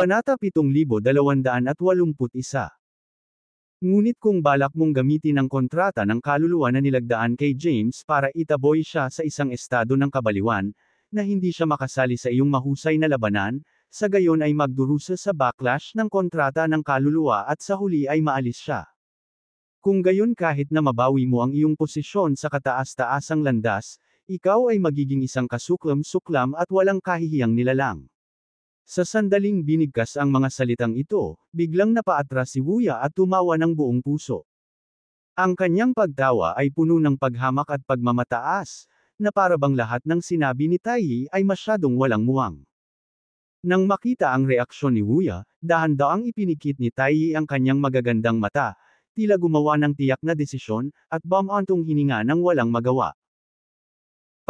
Kabanata 7281. Ngunit kung balak mong gamitin ang kontrata ng kaluluwa na nilagdaan kay James para itaboy siya sa isang estado ng kabaliwan, na hindi siya makasali sa iyong mahusay na labanan, sa gayon ay magdurusa sa backlash ng kontrata ng kaluluwa at sa huli ay maalis siya. Kung gayon kahit na mabawi mo ang iyong posisyon sa kataas-taasang landas, ikaw ay magiging isang kasuklam-suklam at walang kahihiyang nilalang. Sa sandaling binigkas ang mga salitang ito, biglang napaatras si Wuya at tumawa ng buong puso. Ang kanyang pagtawa ay puno ng paghamak at pagmamataas, na parabang lahat ng sinabi ni Taiyi ay masyadong walang muwang. Nang makita ang reaksyon ni Wuya, dahan-daang ipinikit ni Taiyi ang kanyang magagandang mata, tila gumawa ng tiyak na desisyon, at bamantong hininga ng walang magawa.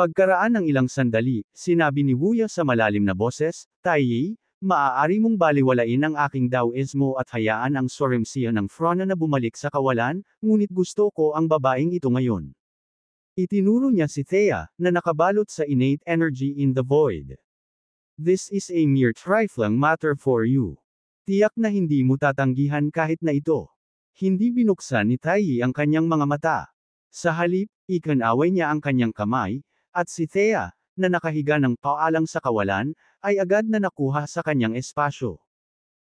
Pagkaraan ng ilang sandali, sinabi ni Wuya sa malalim na boses, Taiyi, maaari mong baliwalain ang aking Daoismo at hayaan ang soremsiya ng Frona na bumalik sa kawalan, ngunit gusto ko ang babaeng ito ngayon. Itinuro niya si Thea, na nakabalot sa innate energy in the void. This is a mere trifling matter for you. Tiyak na hindi mo tatanggihan kahit na ito. Hindi binuksan ni Taiyi ang kanyang mga mata. Sa halip, ikanaway niya ang kanyang kamay, at si Thea, na nakahiga ng paalang sa kawalan, ay agad na nakuha sa kanyang espasyo.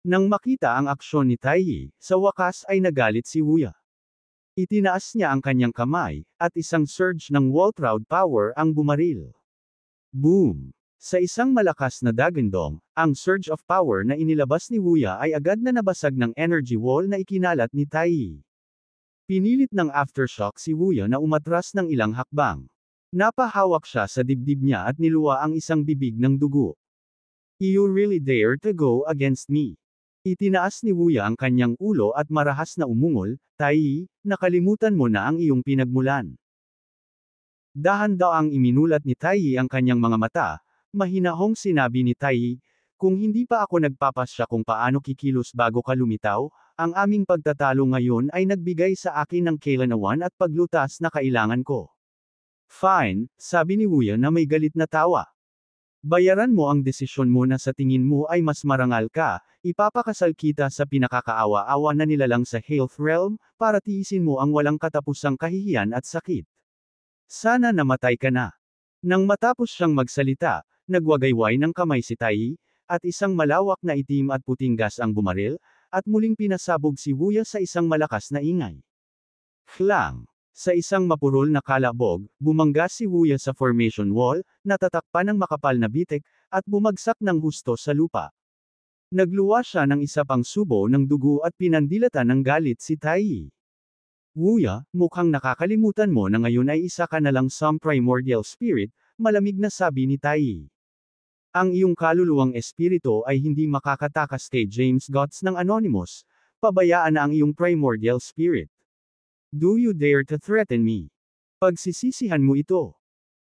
Nang makita ang aksyon ni Taiyi, sa wakas ay nagalit si Wuya. Itinaas niya ang kanyang kamay, at isang surge ng wall crowd power ang bumaril. Boom! Sa isang malakas na dagandong, ang surge of power na inilabas ni Wuya ay agad na nabasag ng energy wall na ikinalat ni Taiyi. Pinilit ng aftershock si Wuya na umatras ng ilang hakbang. Napahawak siya sa dibdib niya at niluwa ang isang bibig ng dugo. You really dare to go against me. Itinaas ni Wuya ang kanyang ulo at marahas na umungol, Tai, nakalimutan mo na ang iyong pinagmulan. dahan ang iminulat ni Tai ang kanyang mga mata, mahinahong sinabi ni Tai, kung hindi pa ako nagpapasya kung paano kikilos bago ka lumitaw, ang aming pagtatalo ngayon ay nagbigay sa akin ng kailanawan at paglutas na kailangan ko. Fine, sabi ni Wuya na may galit na tawa. Bayaran mo ang desisyon mo na sa tingin mo ay mas marangal ka, ipapakasal kita sa pinakakaawa-awa na nilalang sa health realm, para tiisin mo ang walang katapusang kahihiyan at sakit. Sana namatay ka na. Nang matapos siyang magsalita, nagwagayway ng kamay si Tai, at isang malawak na itim at puting gas ang bumaril, at muling pinasabog si Wuya sa isang malakas na ingay. Klang! Sa isang mapurol na kalabog, bumangga si Wuya sa formation wall, natatakpan ng makapal na bitik, at bumagsak ng husto sa lupa. Nagluwa siya ng isa pang subo ng dugo at pinandilatan ng galit si Tai. Wuya, mukhang nakakalimutan mo na ngayon ay isa ka na lang some primordial spirit, malamig na sabi ni Tai. Ang iyong kaluluwang espirito ay hindi makakatakas kay James Gotts ng Anonymous, pabayaan na ang iyong primordial spirit. Do you dare to threaten me? Pagsisisihan mo ito.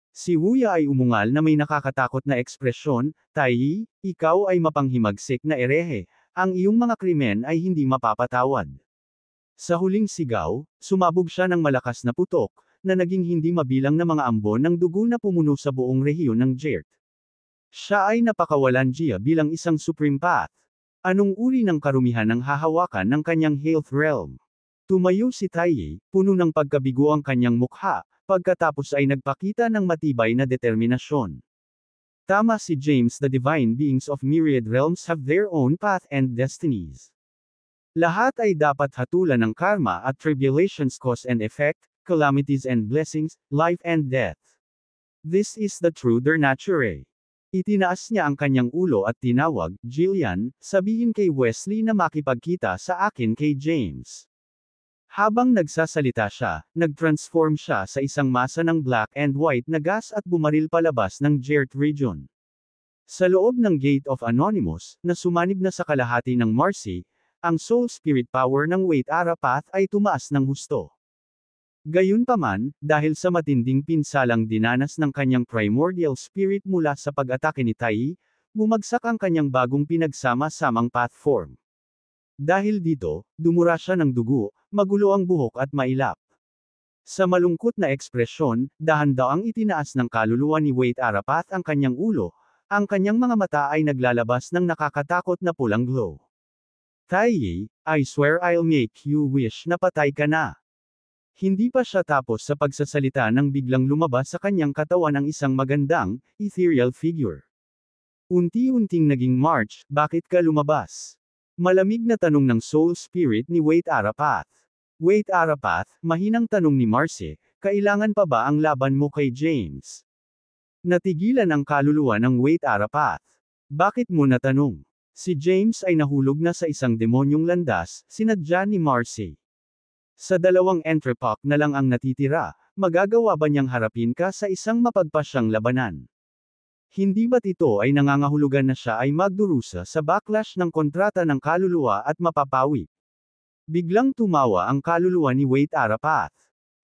Si Wuya ay umungal na may nakakatakot na ekspresyon, Tayi, ikaw ay mapanghimagsik na erehe, ang iyong mga krimen ay hindi mapapatawad. Sa huling sigaw, sumabog siya ng malakas na putok, na naging hindi mabilang na mga ambon ng dugo na pumuno sa buong rehiyon ng Jert. Siya ay napakawalan Gia bilang isang Supreme Path. Anong uri ng karumihan ang hahawakan ng kanyang Health Realm? Tumayo si Taiyi, puno ng pagkabigo ang kanyang mukha, pagkatapos ay nagpakita ng matibay na determinasyon. Tama si James the divine beings of myriad realms have their own path and destinies. Lahat ay dapat hatulan ng karma at tribulations cause and effect, calamities and blessings, life and death. This is the true der nature. Eh. Itinaas niya ang kanyang ulo at tinawag, Jillian, sabihin kay Wesley na makipagkita sa akin kay James. Habang nagsasalita siya, nagtransform siya sa isang masa ng black and white na gas at bumaril palabas ng Jert region. Sa loob ng Gate of Anonymous, na sumanib na sa kalahati ng Marcy, ang soul spirit power ng Wait Arapath ay tumaas ng husto. Gayunpaman, dahil sa matinding pinsalang dinanas ng kanyang primordial spirit mula sa pag-atake ni Tai, bumagsak ang kanyang bagong pinagsama-samang path form. Dahil dito, dumura siya ng dugo, magulo ang buhok at mailap. Sa malungkot na ekspresyon, dahan-daang itinaas ng kaluluwa ni Wait Arapat ang kanyang ulo, ang kanyang mga mata ay naglalabas ng nakakatakot na pulang glow. Taiye, I swear I'll make you wish na patay ka na. Hindi pa siya tapos sa pagsasalita nang biglang lumabas sa kanyang katawan ang isang magandang, ethereal figure. Unti-unting naging March, bakit ka lumabas? Malamig na tanong ng soul spirit ni Wait Arapath. Wait Arapath, mahinang tanong ni Marcy, kailangan pa ba ang laban mo kay James? Natigilan ang kaluluwa ng Wait Arapath. Bakit mo natanong? Si James ay nahulog na sa isang demonyong landas, sinadya ni Marcy. Sa dalawang entrepot na lang ang natitira, magagawa ba niyang harapin ka sa isang mapagpasyang labanan? Hindi ba't ito ay nangangahulugan na siya ay magdurusa sa backlash ng kontrata ng kaluluwa at mapapawi? Biglang tumawa ang kaluluwa ni Wait Arapath.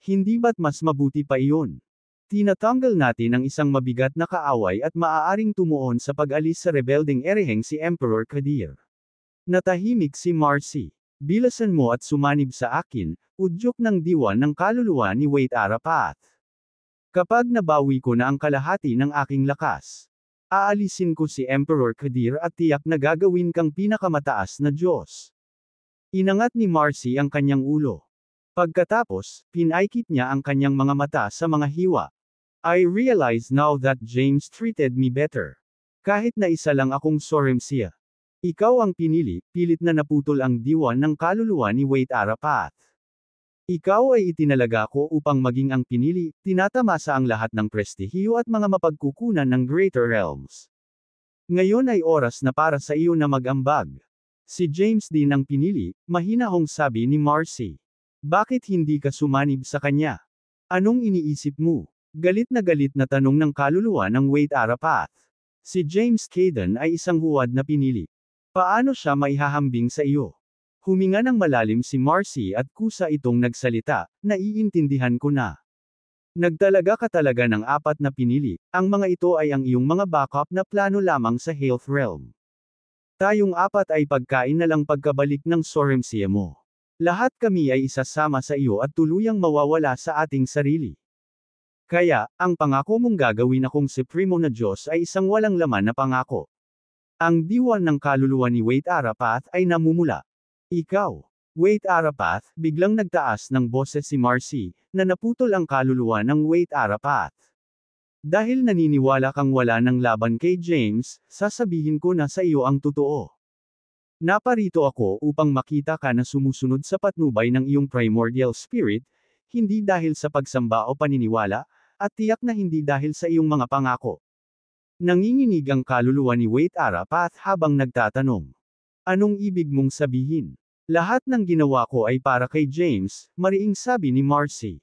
Hindi ba't mas mabuti pa iyon? Tinatanggal natin ang isang mabigat na kaaway at maaaring tumuon sa pag-alis sa rebelding ereheng si Emperor Kadir. Natahimik si Marcy. Bilasan mo at sumanib sa akin, udyok ng diwa ng kaluluwa ni Wait Arapath. Kapag nabawi ko na ang kalahati ng aking lakas, aalisin ko si Emperor Kadir at tiyak na gagawin kang pinakamataas na Diyos. Inangat ni Marcy ang kanyang ulo. Pagkatapos, pinaikit niya ang kanyang mga mata sa mga hiwa. I realize now that James treated me better. Kahit na isa lang akong soremsiya. Ikaw ang pinili, pilit na naputol ang diwa ng kaluluwa ni Wait Arapat. Ikaw ay itinalaga ko upang maging ang pinili, tinatamasa ang lahat ng prestihiyo at mga mapagkukunan ng Greater Realms. Ngayon ay oras na para sa iyo na mag-ambag. Si James din ang pinili, mahinahong sabi ni Marcy. Bakit hindi ka sumanib sa kanya? Anong iniisip mo? Galit na galit na tanong ng kaluluwa ng Wade Arapath. Si James Caden ay isang huwad na pinili. Paano siya maihahambing sa iyo? Huminga ng malalim si Marcy at kusa itong nagsalita, naiintindihan ko na. Nagtalaga ka talaga ng apat na pinili, ang mga ito ay ang iyong mga backup na plano lamang sa health realm. Tayong apat ay pagkain na lang pagkabalik ng Soremsia mo. Lahat kami ay isasama sa iyo at tuluyang mawawala sa ating sarili. Kaya, ang pangako mong gagawin akong supremo na Diyos ay isang walang laman na pangako. Ang diwa ng kaluluwa ni Wait Arapath ay namumula. Ikaw! Wait Arapath, biglang nagtaas ng boses si Marcy, na naputol ang kaluluwa ng Wait Arapath. Dahil naniniwala kang wala ng laban kay James, sasabihin ko na sa iyo ang totoo. Naparito ako upang makita ka na sumusunod sa patnubay ng iyong primordial spirit, hindi dahil sa pagsamba o paniniwala, at tiyak na hindi dahil sa iyong mga pangako. Nanginginig ang kaluluwa ni Wait Arapath habang nagtatanong. Anong ibig mong sabihin? Lahat ng ginawa ko ay para kay James, mariing sabi ni Marcy.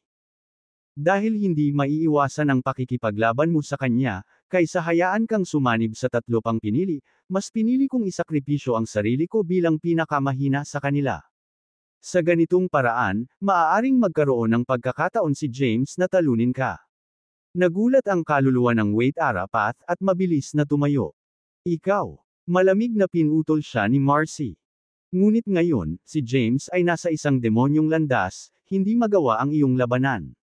Dahil hindi maiiwasan ang pakikipaglaban mo sa kanya, kaysa hayaan kang sumanib sa tatlo pang pinili, mas pinili kong isakripisyo ang sarili ko bilang pinakamahina sa kanila. Sa ganitong paraan, maaaring magkaroon ng pagkakataon si James na talunin ka. Nagulat ang kaluluwa ng Wait Arapath at mabilis na tumayo. Ikaw, Malamig na pinutol siya ni Marcy. Ngunit ngayon, si James ay nasa isang demonyong landas, hindi magawa ang iyong labanan.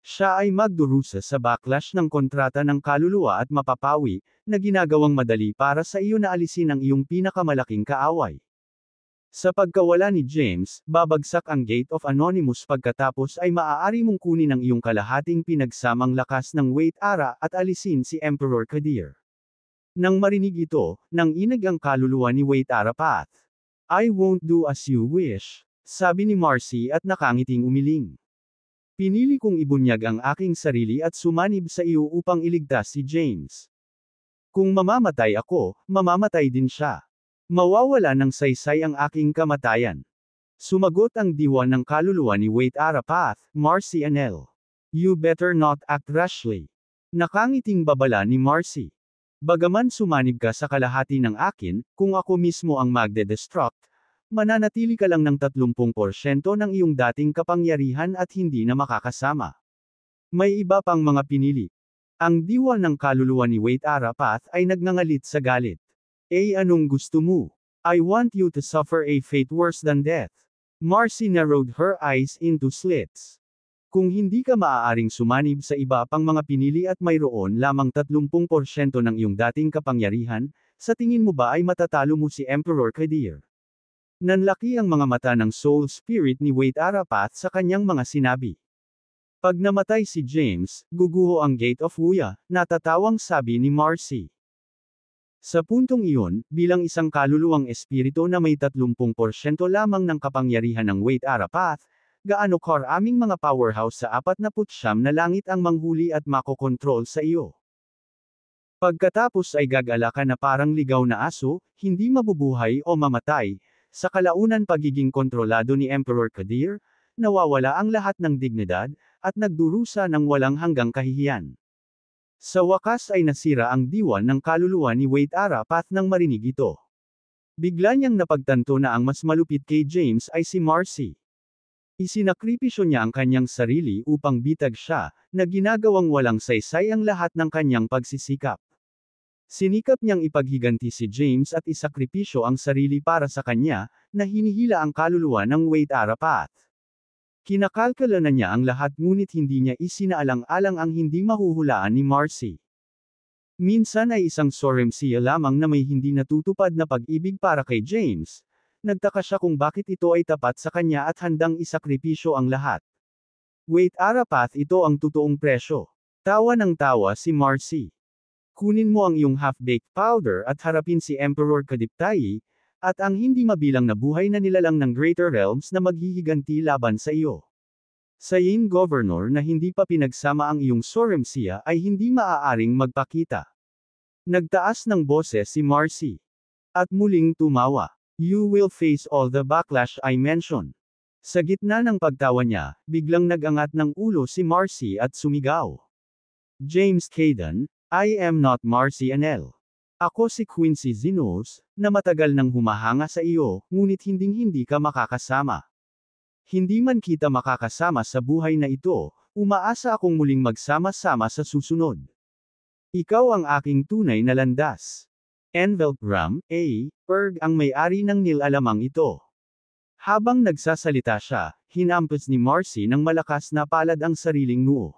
Siya ay magdurusa sa backlash ng kontrata ng kaluluwa at mapapawi, na ginagawang madali para sa iyo na alisin ang iyong pinakamalaking kaaway. Sa pagkawala ni James, babagsak ang Gate of Anonymous pagkatapos ay maaari mong kunin ang iyong kalahating pinagsamang lakas ng Wait Ara at alisin si Emperor Kadir. Nang marinig ito, nang inag ang kaluluwa ni Wait Arapat. I won't do as you wish, sabi ni Marcy at nakangiting umiling. Pinili kong ibunyag ang aking sarili at sumanib sa iyo upang iligtas si James. Kung mamamatay ako, mamamatay din siya. Mawawala ng saysay ang aking kamatayan. Sumagot ang diwa ng kaluluwa ni Wait Arapath, Marcy Anel. You better not act rashly. Nakangiting babala ni Marcy. Bagaman sumanib ka sa kalahati ng akin, kung ako mismo ang magde-destruct, mananatili ka lang ng 30% ng iyong dating kapangyarihan at hindi na makakasama. May iba pang mga pinili. Ang diwa ng kaluluwa ni Wait Arapath ay nagngangalit sa galit. Eh anong gusto mo? I want you to suffer a fate worse than death. Marcy narrowed her eyes into slits. Kung hindi ka maaaring sumanib sa iba pang mga pinili at mayroon lamang 30% ng iyong dating kapangyarihan, sa tingin mo ba ay matatalo mo si Emperor Kadir? Nanlaki ang mga mata ng soul spirit ni Wade Arapath sa kanyang mga sinabi. Pag namatay si James, guguho ang Gate of Wuya, natatawang sabi ni Marcy. Sa puntong iyon, bilang isang kaluluwang espirito na may 30% lamang ng kapangyarihan ng Wade Arapath, gaano karaming mga powerhouse sa apat na putsyam na langit ang manghuli at makokontrol sa iyo. Pagkatapos ay gagala ka na parang ligaw na aso, hindi mabubuhay o mamatay, sa kalaunan pagiging kontrolado ni Emperor Kadir, nawawala ang lahat ng dignidad, at nagdurusa ng walang hanggang kahihiyan. Sa wakas ay nasira ang diwan ng kaluluwa ni Wade Arapath nang marinig ito. Bigla niyang napagtanto na ang mas malupit kay James ay si Marcy. Isinakripisyo niya ang kanyang sarili upang bitag siya, na ginagawang walang saysay ang lahat ng kanyang pagsisikap. Sinikap niyang ipaghiganti si James at isakripisyo ang sarili para sa kanya, na hinihila ang kaluluwa ng Wait Arapat. Kinakalkala na niya ang lahat ngunit hindi niya isinaalang-alang ang hindi mahuhulaan ni Marcy. Minsan ay isang soremsiya lamang na may hindi natutupad na pag-ibig para kay James, nagtaka siya kung bakit ito ay tapat sa kanya at handang isakripisyo ang lahat. Wait Arapath ito ang totoong presyo. Tawa ng tawa si Marcy. Kunin mo ang iyong half-baked powder at harapin si Emperor Kadiptai, at ang hindi mabilang na buhay na nilalang ng Greater Realms na maghihiganti laban sa iyo. Sa Governor na hindi pa pinagsama ang iyong Soremsia ay hindi maaaring magpakita. Nagtaas ng boses si Marcy. At muling tumawa. You will face all the backlash I mentioned. Sa gitna ng pagtawa niya, biglang nagangat ng ulo si Marcy at sumigaw. James Caden, I am not Marcy Anel. Ako si Quincy Zinos, na matagal nang humahanga sa iyo, ngunit hinding-hindi ka makakasama. Hindi man kita makakasama sa buhay na ito, umaasa akong muling magsama-sama sa susunod. Ikaw ang aking tunay na landas. Envel, Ram, A. Berg ang may-ari ng nilalamang ito. Habang nagsasalita siya, hinampas ni Marcy ng malakas na palad ang sariling noo.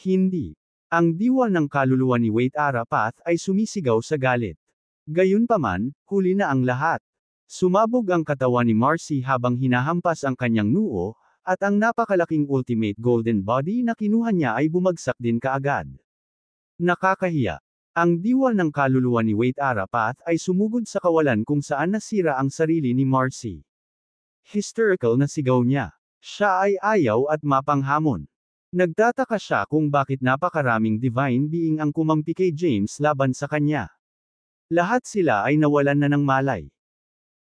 Hindi. Ang diwa ng kaluluwa ni Wait Arapath ay sumisigaw sa galit. Gayunpaman, huli na ang lahat. Sumabog ang katawan ni Marcy habang hinahampas ang kanyang noo, at ang napakalaking ultimate golden body na kinuha niya ay bumagsak din kaagad. Nakakahiya. Ang diwa ng kaluluwa ni Wait Arapat ay sumugod sa kawalan kung saan nasira ang sarili ni Marcy. Hysterical na sigaw niya. Siya ay ayaw at mapanghamon. Nagtataka siya kung bakit napakaraming divine being ang kumampi kay James laban sa kanya. Lahat sila ay nawalan na ng malay.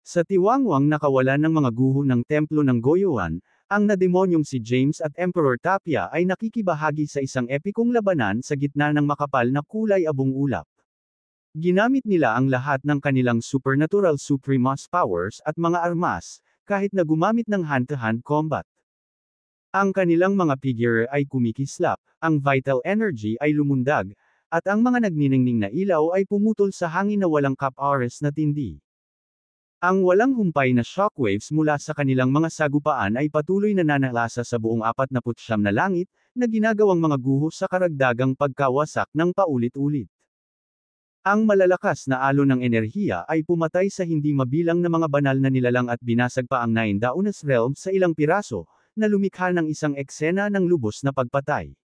Sa tiwangwang nakawalan ng mga guho ng templo ng Goyuan, ang nademonyong si James at Emperor Tapia ay nakikibahagi sa isang epikong labanan sa gitna ng makapal na kulay abong ulap. Ginamit nila ang lahat ng kanilang supernatural supremacist powers at mga armas, kahit na gumamit ng hand-to-hand -hand combat. Ang kanilang mga figure ay kumikislap, ang vital energy ay lumundag, at ang mga nagniningning na ilaw ay pumutol sa hangin na walang kap na tindi. Ang walang humpay na shockwaves mula sa kanilang mga sagupaan ay patuloy na nanalasa sa buong 49 na langit, na ginagawang mga guho sa karagdagang pagkawasak ng paulit-ulit. Ang malalakas na alo ng enerhiya ay pumatay sa hindi mabilang na mga banal na nilalang at binasag pa ang Nine Daunas Realm sa ilang piraso, na lumikha ng isang eksena ng lubos na pagpatay.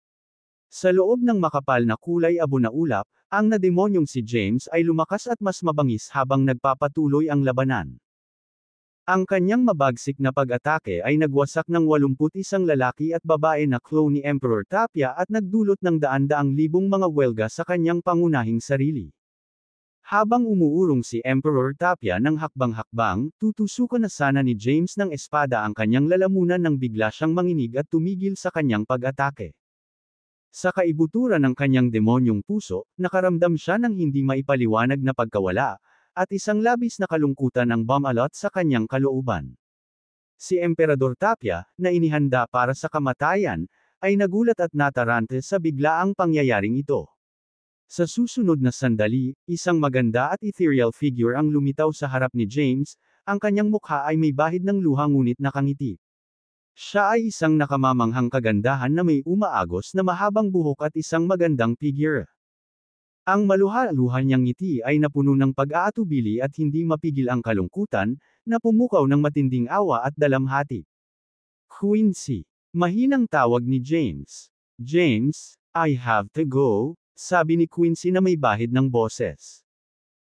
Sa loob ng makapal na kulay abo na ulap, ang nademonyong si James ay lumakas at mas mabangis habang nagpapatuloy ang labanan. Ang kanyang mabagsik na pag-atake ay nagwasak ng 81 lalaki at babae na clone ni Emperor Tapia at nagdulot ng daan-daang libong mga welga sa kanyang pangunahing sarili. Habang umuurong si Emperor Tapia ng hakbang-hakbang, tutusukan na sana ni James ng espada ang kanyang lalamunan nang bigla siyang manginig at tumigil sa kanyang pag-atake. Sa kaibuturan ng kanyang demonyong puso, nakaramdam siya ng hindi maipaliwanag na pagkawala, at isang labis na kalungkutan ang bumalot sa kanyang kalooban. Si Emperador Tapia, na inihanda para sa kamatayan, ay nagulat at natarante sa biglaang pangyayaring ito. Sa susunod na sandali, isang maganda at ethereal figure ang lumitaw sa harap ni James, ang kanyang mukha ay may bahid ng luha ngunit nakangiti. Siya ay isang nakamamanghang kagandahan na may umaagos na mahabang buhok at isang magandang figure. Ang maluha-luha niyang ngiti ay napuno ng pag-aatubili at hindi mapigil ang kalungkutan, na pumukaw ng matinding awa at dalamhati. Quincy. Mahinang tawag ni James. James, I have to go, sabi ni Quincy na may bahid ng boses.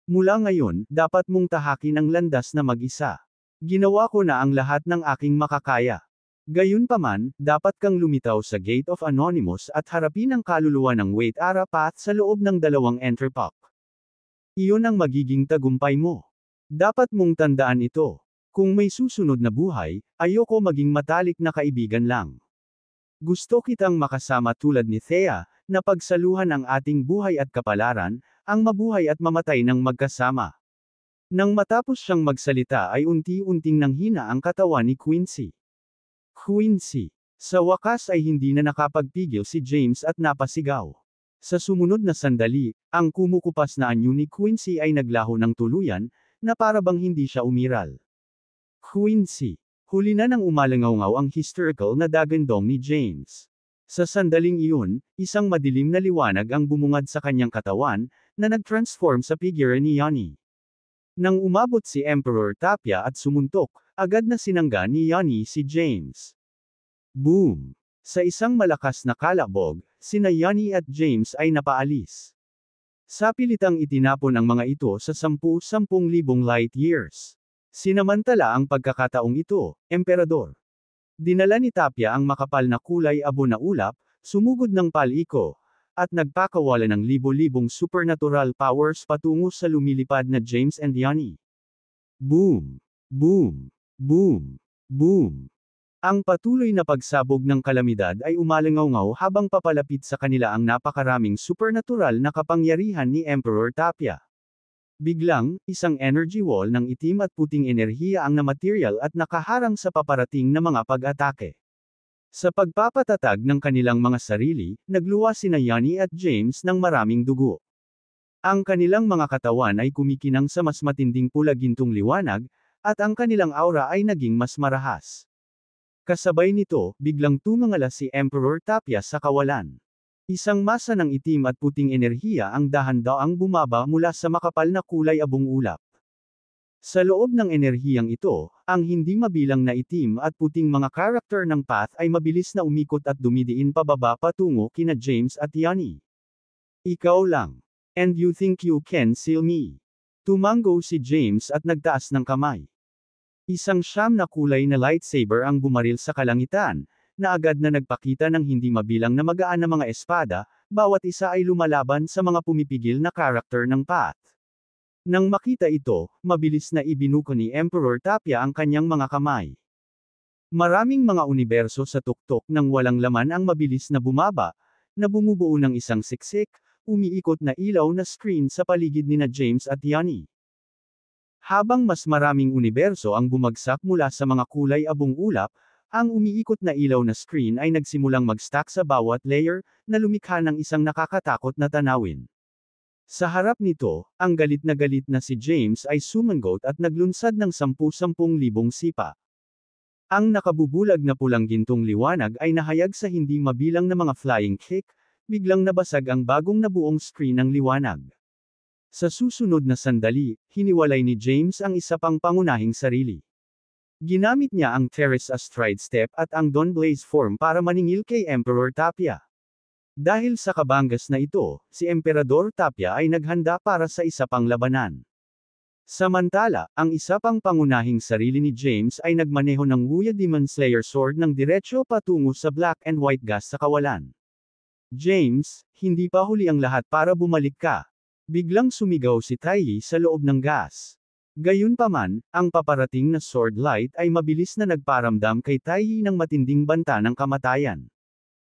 Mula ngayon, dapat mong tahakin ang landas na mag-isa. Ginawa ko na ang lahat ng aking makakaya. Gayunpaman, dapat kang lumitaw sa Gate of Anonymous at harapin ang kaluluwa ng Wait Ara Path sa loob ng dalawang Enterpop. Iyon ang magiging tagumpay mo. Dapat mong tandaan ito. Kung may susunod na buhay, ayoko maging matalik na kaibigan lang. Gusto kitang makasama tulad ni Thea, na pagsaluhan ang ating buhay at kapalaran, ang mabuhay at mamatay ng magkasama. Nang matapos siyang magsalita ay unti-unting nanghina ang katawan ni Quincy. Quincy. Sa wakas ay hindi na nakapagpigil si James at napasigaw. Sa sumunod na sandali, ang kumukupas na anyo ni Quincy ay naglaho ng tuluyan, na para bang hindi siya umiral. Quincy. Huli na nang umalangaw ngaw ang hysterical na dagandong ni James. Sa sandaling iyon, isang madilim na liwanag ang bumungad sa kanyang katawan, na nag-transform sa figure ni Yanni. Nang umabot si Emperor Tapia at sumuntok, agad na sinangga ni Yanni si James. Boom! Sa isang malakas na kalabog, sina Yanni at James ay napaalis. Sa pilitang itinapon ang mga ito sa 10-10,000 light years. Sinamantala ang pagkakataong ito, emperador. Dinala ni Tapia ang makapal na kulay abo na ulap, sumugod ng paliko, at nagpakawala ng libo-libong supernatural powers patungo sa lumilipad na James and Yanni. Boom! Boom! Boom! Boom! Ang patuloy na pagsabog ng kalamidad ay umalangaw habang papalapit sa kanila ang napakaraming supernatural na kapangyarihan ni Emperor Tapia. Biglang, isang energy wall ng itim at puting enerhiya ang namaterial at nakaharang sa paparating na mga pag-atake. Sa pagpapatatag ng kanilang mga sarili, nagluwas sina Yanni at James ng maraming dugo. Ang kanilang mga katawan ay kumikinang sa mas matinding pulagintong liwanag, at ang kanilang aura ay naging mas marahas. Kasabay nito, biglang tumangala si Emperor Tapia sa kawalan. Isang masa ng itim at puting enerhiya ang dahan ang bumaba mula sa makapal na kulay abong ulap. Sa loob ng enerhiyang ito, ang hindi mabilang na itim at puting mga karakter ng path ay mabilis na umikot at dumidiin pababa patungo kina James at Yanni. Ikaw lang. And you think you can seal me. Tumango si James at nagtaas ng kamay. Isang siyam na kulay na lightsaber ang bumaril sa kalangitan, na agad na nagpakita ng hindi mabilang na magaan na mga espada, bawat isa ay lumalaban sa mga pumipigil na karakter ng path. Nang makita ito, mabilis na ibinuko ni Emperor Tapia ang kanyang mga kamay. Maraming mga universo sa tuktok ng walang laman ang mabilis na bumaba, na bumubuo ng isang siksik, umiikot na ilaw na screen sa paligid nina James at Yanni. Habang mas maraming universo ang bumagsak mula sa mga kulay abong ulap, ang umiikot na ilaw na screen ay nagsimulang mag-stack sa bawat layer, na lumikha ng isang nakakatakot na tanawin. Sa harap nito, ang galit na galit na si James ay sumanggot at naglunsad ng sampu-sampung libong sipa. Ang nakabubulag na pulang gintong liwanag ay nahayag sa hindi mabilang na mga flying kick, biglang nabasag ang bagong nabuong screen ng liwanag. Sa susunod na sandali, hiniwalay ni James ang isa pang pangunahing sarili. Ginamit niya ang Terrace Astride Step at ang Don Blaze Form para maningil kay Emperor Tapia. Dahil sa kabangas na ito, si Emperador Tapia ay naghanda para sa isa pang labanan. Samantala, ang isa pang pangunahing sarili ni James ay nagmaneho ng Wuya Demon Slayer Sword ng diretsyo patungo sa black and white gas sa kawalan. James, hindi pa huli ang lahat para bumalik ka, Biglang sumigaw si Taiyi sa loob ng gas. Gayunpaman, ang paparating na sword light ay mabilis na nagparamdam kay Taiyi ng matinding banta ng kamatayan.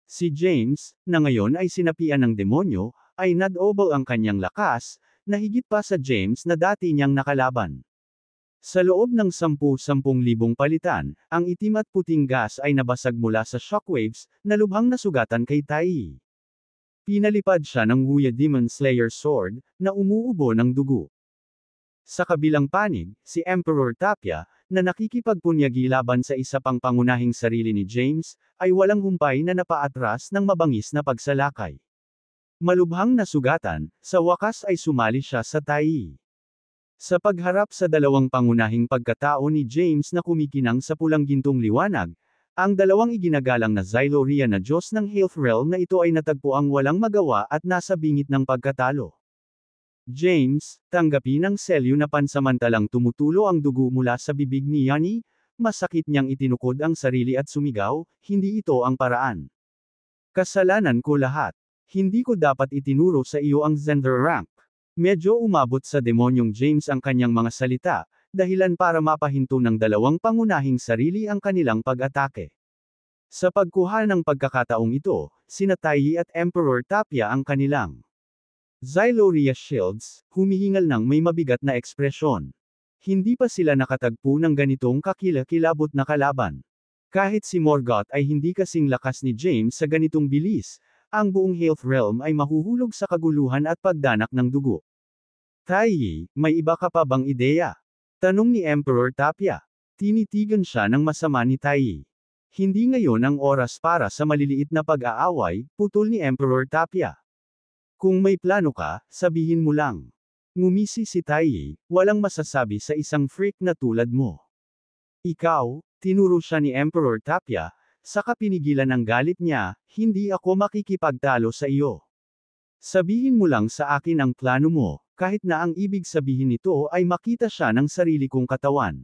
Si James, na ngayon ay sinapian ng demonyo, ay nadobol ang kanyang lakas, na higit pa sa James na dati niyang nakalaban. Sa loob ng 10-10,000 palitan, ang itim at puting gas ay nabasag mula sa shockwaves na lubhang nasugatan kay Tai. Pinalipad siya ng Wuya Demon Slayer Sword, na umuubo ng dugo. Sa kabilang panig, si Emperor Tapia, na nakikipagpunyagi laban sa isa pang pangunahing sarili ni James, ay walang humpay na napaatras ng mabangis na pagsalakay. Malubhang nasugatan, sa wakas ay sumali siya sa tai. Sa pagharap sa dalawang pangunahing pagkatao ni James na kumikinang sa pulang gintong liwanag, ang dalawang iginagalang na Xyloria na Diyos ng Health Realm na ito ay natagpo ang walang magawa at nasa bingit ng pagkatalo. James, tanggapin ang selyo na pansamantalang tumutulo ang dugo mula sa bibig ni Yani, masakit niyang itinukod ang sarili at sumigaw, hindi ito ang paraan. Kasalanan ko lahat. Hindi ko dapat itinuro sa iyo ang Zender Ramp. Medyo umabot sa demonyong James ang kanyang mga salita, dahilan para mapahinto ng dalawang pangunahing sarili ang kanilang pag-atake. Sa pagkuha ng pagkakataong ito, sina Taiyi at Emperor Tapia ang kanilang Xyloria Shields, humihingal ng may mabigat na ekspresyon. Hindi pa sila nakatagpo ng ganitong kakilakilabot na kalaban. Kahit si Morgoth ay hindi kasing lakas ni James sa ganitong bilis, ang buong Health Realm ay mahuhulog sa kaguluhan at pagdanak ng dugo. Taiyi, may iba ka pa bang ideya? Tanong ni Emperor Tapia. Tinitigan siya ng masama ni Tai. Hindi ngayon ang oras para sa maliliit na pag-aaway, putol ni Emperor Tapia. Kung may plano ka, sabihin mo lang. Ngumisi si Tai, walang masasabi sa isang freak na tulad mo. Ikaw, tinuro siya ni Emperor Tapia, saka pinigilan ang galit niya, hindi ako makikipagtalo sa iyo. Sabihin mo lang sa akin ang plano mo, kahit na ang ibig sabihin nito ay makita siya ng sarili kong katawan.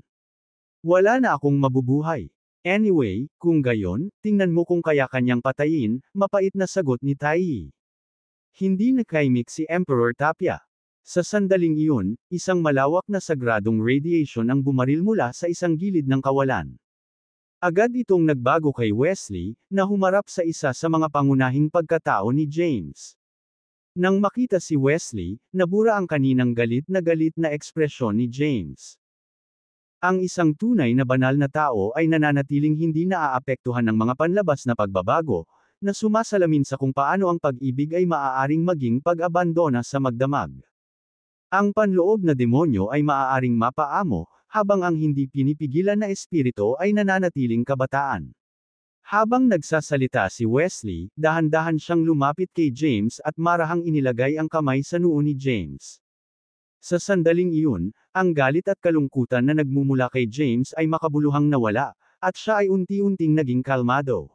Wala na akong mabubuhay. Anyway, kung gayon, tingnan mo kung kaya kanyang patayin, mapait na sagot ni Tai. Hindi nakaimik si Emperor Tapia. Sa sandaling iyon, isang malawak na sagradong radiation ang bumaril mula sa isang gilid ng kawalan. Agad itong nagbago kay Wesley, na humarap sa isa sa mga pangunahing pagkatao ni James. Nang makita si Wesley, nabura ang kaninang galit na galit na ekspresyon ni James. Ang isang tunay na banal na tao ay nananatiling hindi naaapektuhan ng mga panlabas na pagbabago, na sumasalamin sa kung paano ang pag-ibig ay maaaring maging pag-abandona sa magdamag. Ang panloob na demonyo ay maaaring mapaamo, habang ang hindi pinipigilan na espirito ay nananatiling kabataan. Habang nagsasalita si Wesley, dahan-dahan siyang lumapit kay James at marahang inilagay ang kamay sa noo ni James. Sa sandaling iyon, ang galit at kalungkutan na nagmumula kay James ay makabuluhang nawala, at siya ay unti-unting naging kalmado.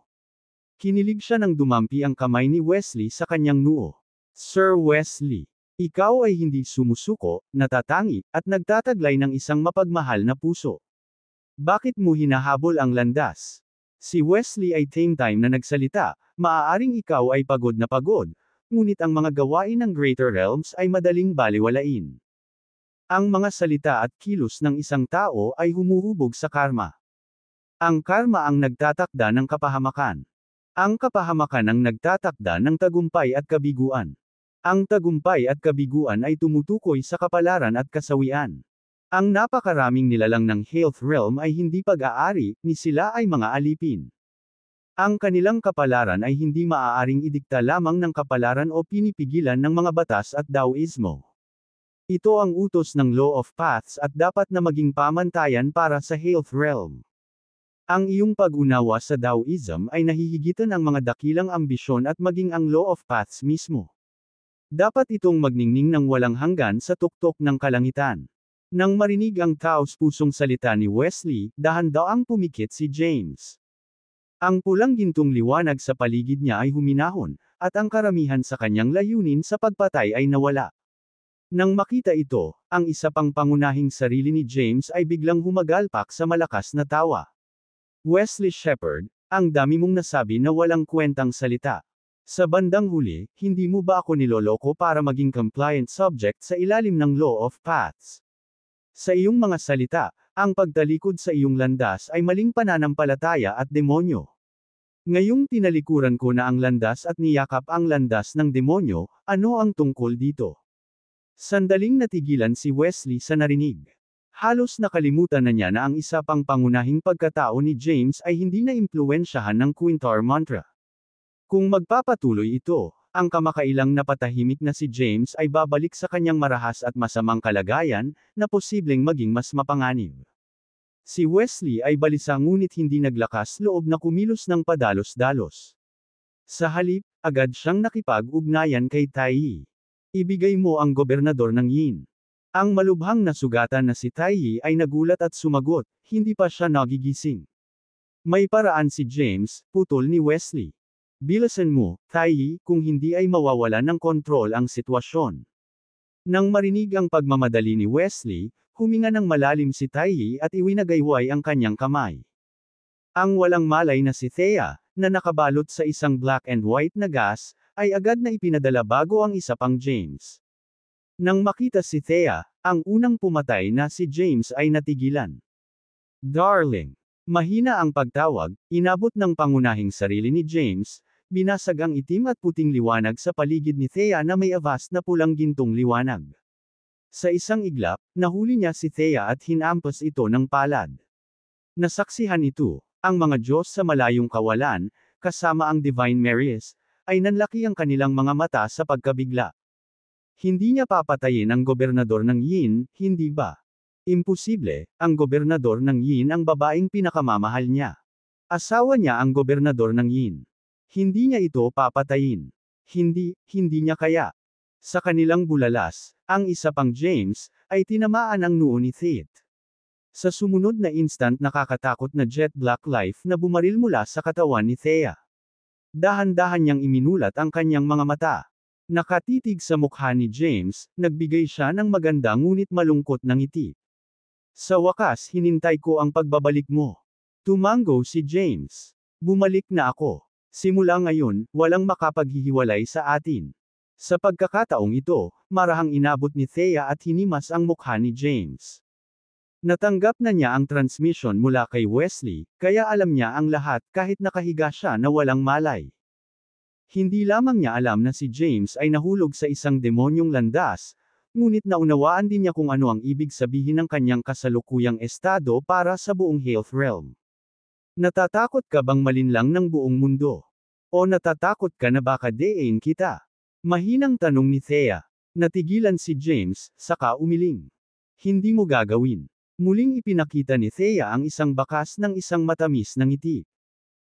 Kinilig siya nang dumampi ang kamay ni Wesley sa kanyang noo. Sir Wesley, ikaw ay hindi sumusuko, natatangi, at nagtataglay ng isang mapagmahal na puso. Bakit mo hinahabol ang landas? Si Wesley ay time-time na nagsalita, maaaring ikaw ay pagod na pagod, ngunit ang mga gawain ng Greater Realms ay madaling baliwalain. Ang mga salita at kilos ng isang tao ay humuhubog sa karma. Ang karma ang nagtatakda ng kapahamakan. Ang kapahamakan ang nagtatakda ng tagumpay at kabiguan. Ang tagumpay at kabiguan ay tumutukoy sa kapalaran at kasawian. Ang napakaraming nilalang ng health realm ay hindi pag-aari, ni sila ay mga alipin. Ang kanilang kapalaran ay hindi maaaring idikta lamang ng kapalaran o pinipigilan ng mga batas at Taoismo. Ito ang utos ng Law of Paths at dapat na maging pamantayan para sa Health Realm. Ang iyong pag-unawa sa Taoism ay nahihigitan ang mga dakilang ambisyon at maging ang Law of Paths mismo. Dapat itong magningning ng walang hanggan sa tuktok ng kalangitan. Nang marinig ang taos-pusong salita ni Wesley, dahan ang pumikit si James. Ang pulang gintong liwanag sa paligid niya ay huminahon, at ang karamihan sa kanyang layunin sa pagpatay ay nawala. Nang makita ito, ang isa pang pangunahing sarili ni James ay biglang humagalpak sa malakas na tawa. Wesley Shepard, ang dami mong nasabi na walang kwentang salita. Sa bandang huli, hindi mo ba ako niloloko para maging compliant subject sa ilalim ng Law of Paths? Sa iyong mga salita, ang pagtalikod sa iyong landas ay maling pananampalataya at demonyo. Ngayong tinalikuran ko na ang landas at niyakap ang landas ng demonyo, ano ang tungkol dito? Sandaling natigilan si Wesley sa narinig. Halos nakalimutan na niya na ang isa pang pangunahing pagkatao ni James ay hindi na impluensyahan ng Quintar Mantra. Kung magpapatuloy ito, ang kamakailang napatahimik na si James ay babalik sa kanyang marahas at masamang kalagayan, na posibleng maging mas mapanganib. Si Wesley ay balisa ngunit hindi naglakas loob na kumilos ng padalos-dalos. Sa halip, agad siyang nakipag-ugnayan kay Tai. Ibigay mo ang gobernador ng Yin. Ang malubhang nasugatan na si Taiyi ay nagulat at sumagot, hindi pa siya nagigising. May paraan si James, putol ni Wesley. Bilasan mo, Tayi, kung hindi ay mawawala ng kontrol ang sitwasyon. Nang marinig ang pagmamadali ni Wesley, huminga ng malalim si Tayi at iwinagayway ang kanyang kamay. Ang walang malay na si Thea, na nakabalot sa isang black and white na gas, ay agad na ipinadala bago ang isa pang James. Nang makita si Thea, ang unang pumatay na si James ay natigilan. Darling, Mahina ang pagtawag, inabot ng pangunahing sarili ni James, binasag ang itim at puting liwanag sa paligid ni Thea na may avast na pulang gintong liwanag. Sa isang iglap, nahuli niya si Thea at hinampas ito ng palad. Nasaksihan ito, ang mga Diyos sa malayong kawalan, kasama ang Divine Marys, ay nanlaki ang kanilang mga mata sa pagkabigla. Hindi niya papatayin ang gobernador ng Yin, hindi ba? Imposible, ang gobernador ng Yin ang babaeng pinakamamahal niya. Asawa niya ang gobernador ng Yin. Hindi niya ito papatayin. Hindi, hindi niya kaya. Sa kanilang bulalas, ang isa pang James, ay tinamaan ang noo ni Thit. Sa sumunod na instant nakakatakot na jet black life na bumaril mula sa katawan ni Thea. Dahan-dahan niyang iminulat ang kanyang mga mata. Nakatitig sa mukha ni James, nagbigay siya ng maganda ngunit malungkot ng ngiti. Sa wakas hinintay ko ang pagbabalik mo. Tumango si James. Bumalik na ako. Simula ngayon, walang makapaghihiwalay sa atin. Sa pagkakataong ito, marahang inabot ni Thea at hinimas ang mukha ni James. Natanggap na niya ang transmission mula kay Wesley, kaya alam niya ang lahat kahit nakahiga siya na walang malay. Hindi lamang niya alam na si James ay nahulog sa isang demonyong landas, Ngunit naunawaan din niya kung ano ang ibig sabihin ng kanyang kasalukuyang estado para sa buong health realm. Natatakot ka bang malinlang ng buong mundo? O natatakot ka na baka deain kita? Mahinang tanong ni Thea. Natigilan si James, saka umiling. Hindi mo gagawin. Muling ipinakita ni Thea ang isang bakas ng isang matamis na ng ngiti.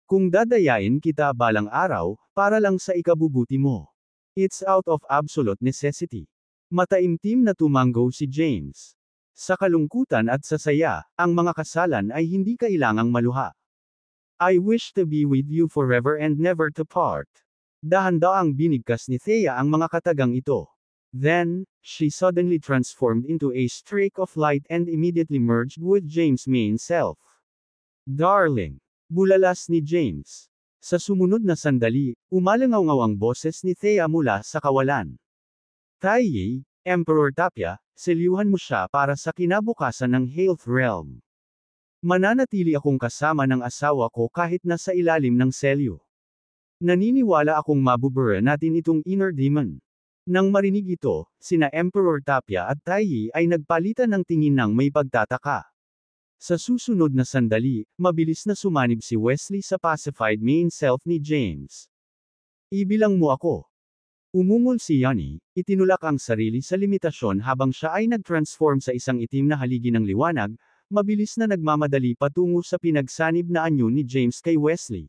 Kung dadayain kita balang araw, para lang sa ikabubuti mo. It's out of absolute necessity. Mataimtim na tumanggo si James. Sa kalungkutan at sa saya, ang mga kasalan ay hindi kailangang maluha. I wish to be with you forever and never to part. dahan ang binigkas ni Thea ang mga katagang ito. Then, she suddenly transformed into a streak of light and immediately merged with James' main self. Darling! Bulalas ni James. Sa sumunod na sandali, umalangaw ang boses ni Thea mula sa kawalan. Taiyi, Emperor Tapia, selyuhan mo siya para sa kinabukasan ng Health Realm. Mananatili akong kasama ng asawa ko kahit nasa ilalim ng selyo. Naniniwala akong mabubura natin itong inner demon. Nang marinig ito, sina Emperor Tapia at Taiyi ay nagpalitan ng tingin ng may pagtataka. Sa susunod na sandali, mabilis na sumanib si Wesley sa pacified main self ni James. Ibilang mo ako. Umungol si Yani, itinulak ang sarili sa limitasyon habang siya ay nag-transform sa isang itim na haligi ng liwanag, mabilis na nagmamadali patungo sa pinagsanib na anyo ni James kay Wesley.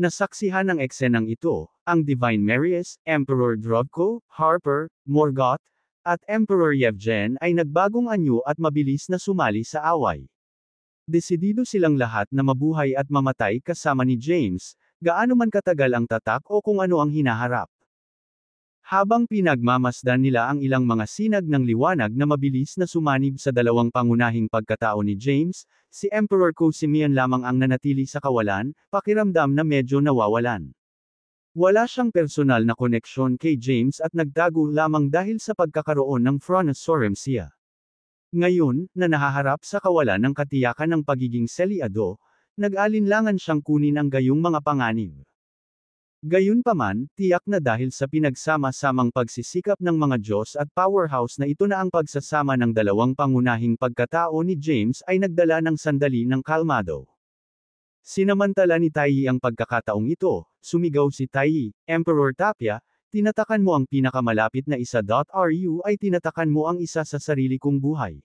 Nasaksihan ng eksenang ito, ang Divine Marius, Emperor Drogko, Harper, Morgoth, at Emperor Yevgen ay nagbagong anyo at mabilis na sumali sa away. Desidido silang lahat na mabuhay at mamatay kasama ni James, gaano man katagal ang tatak o kung ano ang hinaharap habang pinagmamasdan nila ang ilang mga sinag ng liwanag na mabilis na sumanib sa dalawang pangunahing pagkatao ni James, si Emperor Cosimian lamang ang nanatili sa kawalan, pakiramdam na medyo nawawalan. Wala siyang personal na koneksyon kay James at nagtago lamang dahil sa pagkakaroon ng Phronosauremsia. Ngayon, na nahaharap sa kawalan ng katiyakan ng pagiging seliado, nag-alinlangan siyang kunin ang gayong mga panganib. Gayunpaman, tiyak na dahil sa pinagsama-samang pagsisikap ng mga Diyos at powerhouse na ito na ang pagsasama ng dalawang pangunahing pagkatao ni James ay nagdala ng sandali ng kalmado. Sinamantala ni Taiyi ang pagkakataong ito, sumigaw si Taiyi, Emperor Tapia, tinatakan mo ang pinakamalapit na isa. Ru ay tinatakan mo ang isa sa sarili kong buhay.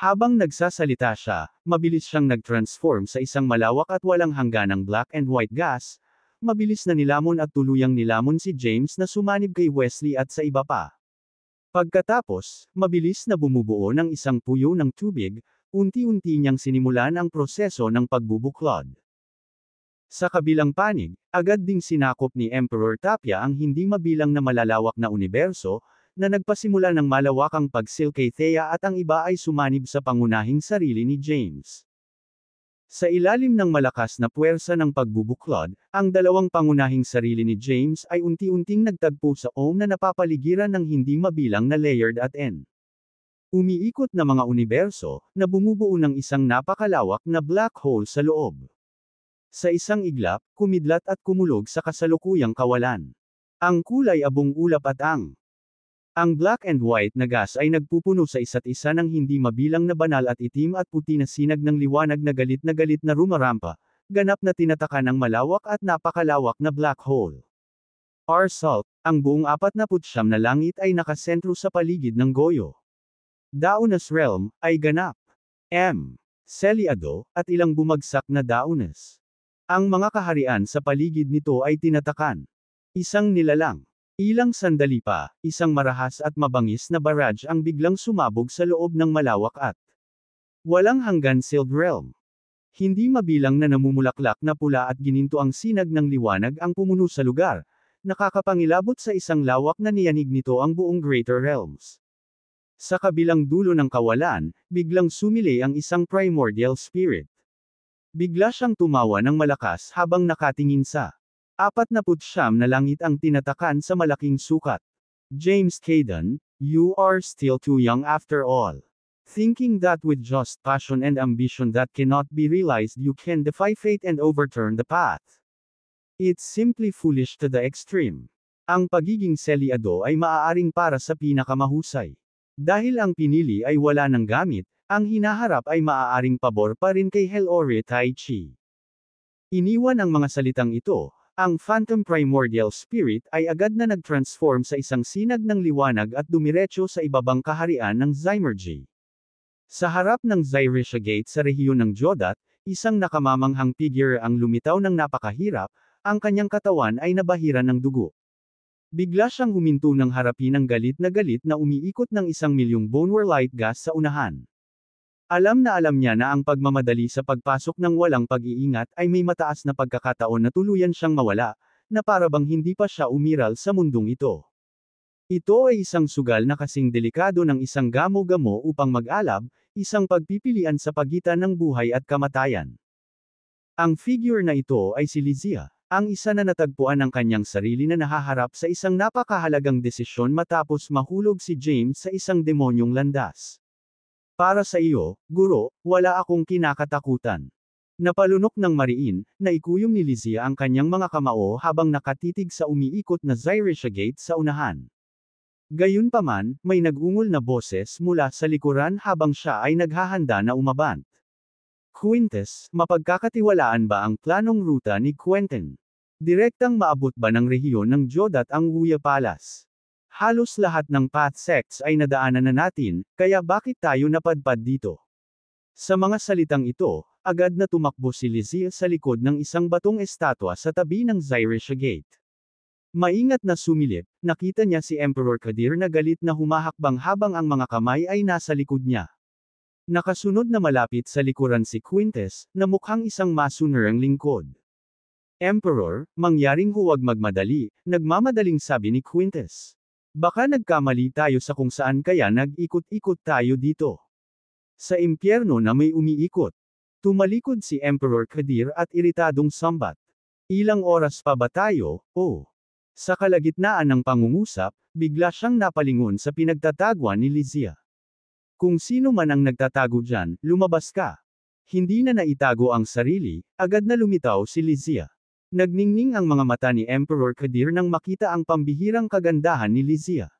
Habang nagsasalita siya, mabilis siyang nag-transform sa isang malawak at walang hangganang black and white gas, Mabilis na nilamon at tuluyang nilamon si James na sumanib kay Wesley at sa iba pa. Pagkatapos, mabilis na bumubuo ng isang puyo ng tubig, unti-unti niyang sinimulan ang proseso ng pagbubuklod. Sa kabilang panig, agad ding sinakop ni Emperor Tapia ang hindi mabilang na malalawak na universo, na nagpasimula ng malawakang pagsil kay Thea at ang iba ay sumanib sa pangunahing sarili ni James. Sa ilalim ng malakas na puwersa ng pagbubuklod, ang dalawang pangunahing sarili ni James ay unti-unting nagtagpo sa OM na napapaligiran ng hindi mabilang na layered at N. Umiikot na mga universo, na bumubuo ng isang napakalawak na black hole sa loob. Sa isang iglap, kumidlat at kumulog sa kasalukuyang kawalan. Ang kulay abong ulap at ang ang black and white na gas ay nagpupuno sa isa't isa ng hindi mabilang na banal at itim at puti na sinag ng liwanag na galit na galit na rumarampa, ganap na tinataka ng malawak at napakalawak na black hole. R. Salt, ang buong apat na putsyam na langit ay nakasentro sa paligid ng Goyo. Daunas Realm, ay ganap. M. Celiado, at ilang bumagsak na Daunas. Ang mga kaharian sa paligid nito ay tinatakan. Isang nilalang. Ilang sandali pa, isang marahas at mabangis na baraj ang biglang sumabog sa loob ng malawak at walang hanggan sealed realm. Hindi mabilang na namumulaklak na pula at gininto ang sinag ng liwanag ang pumuno sa lugar, nakakapangilabot sa isang lawak na niyanig nito ang buong Greater Realms. Sa kabilang dulo ng kawalan, biglang sumili ang isang primordial spirit. Bigla siyang tumawa ng malakas habang nakatingin sa Apat na putsyam na langit ang tinatakan sa malaking sukat. James Caden, you are still too young after all. Thinking that with just passion and ambition that cannot be realized you can defy fate and overturn the path. It's simply foolish to the extreme. Ang pagiging seliado ay maaaring para sa pinakamahusay. Dahil ang pinili ay wala ng gamit, ang hinaharap ay maaaring pabor pa rin kay Hellore Tai Chi. Iniwan ang mga salitang ito, ang Phantom Primordial Spirit ay agad na nag-transform sa isang sinag ng liwanag at dumiretso sa ibabang kaharian ng Zymergy. Sa harap ng Zyrisha Gate sa rehiyon ng Jodat, isang nakamamanghang figure ang lumitaw ng napakahirap, ang kanyang katawan ay nabahira ng dugo. Bigla siyang huminto ng harapin ng galit na galit na umiikot ng isang milyong bone light gas sa unahan. Alam na alam niya na ang pagmamadali sa pagpasok ng walang pag-iingat ay may mataas na pagkakataon na tuluyan siyang mawala, na parabang hindi pa siya umiral sa mundong ito. Ito ay isang sugal na kasing delikado ng isang gamo-gamo upang mag-alab, isang pagpipilian sa pagitan ng buhay at kamatayan. Ang figure na ito ay si Lizia, ang isa na natagpuan ng kanyang sarili na nahaharap sa isang napakahalagang desisyon matapos mahulog si James sa isang demonyong landas. Para sa iyo, guro, wala akong kinakatakutan. Napalunok ng mariin, na ikuyom ni Lizia ang kanyang mga kamao habang nakatitig sa umiikot na Zyrisha Gate sa unahan. Gayunpaman, may nagungol na boses mula sa likuran habang siya ay naghahanda na umabant. Quintes, mapagkakatiwalaan ba ang planong ruta ni Quentin? Direktang maabot ba ng rehiyon ng Jodat ang Huya Palace? Halos lahat ng path sects ay nadaanan na natin, kaya bakit tayo napadpad dito? Sa mga salitang ito, agad na tumakbo si Lizzie sa likod ng isang batong estatwa sa tabi ng Zyrisha Gate. Maingat na sumilip, nakita niya si Emperor Kadir na galit na humahakbang habang ang mga kamay ay nasa likod niya. Nakasunod na malapit sa likuran si Quintes, na mukhang isang masunerang lingkod. Emperor, mangyaring huwag magmadali, nagmamadaling sabi ni Quintes. Baka nagkamali tayo sa kung saan kaya nag-ikot-ikot tayo dito. Sa impyerno na may umiikot. Tumalikod si Emperor Kadir at iritadong sambat. Ilang oras pa ba tayo, oh. Sa kalagitnaan ng pangungusap, bigla siyang napalingon sa pinagtatagwa ni Lizia. Kung sino man ang nagtatago dyan, lumabas ka. Hindi na naitago ang sarili, agad na lumitaw si Lizia. Nagningning ang mga mata ni Emperor Kadir nang makita ang pambihirang kagandahan ni Lizia.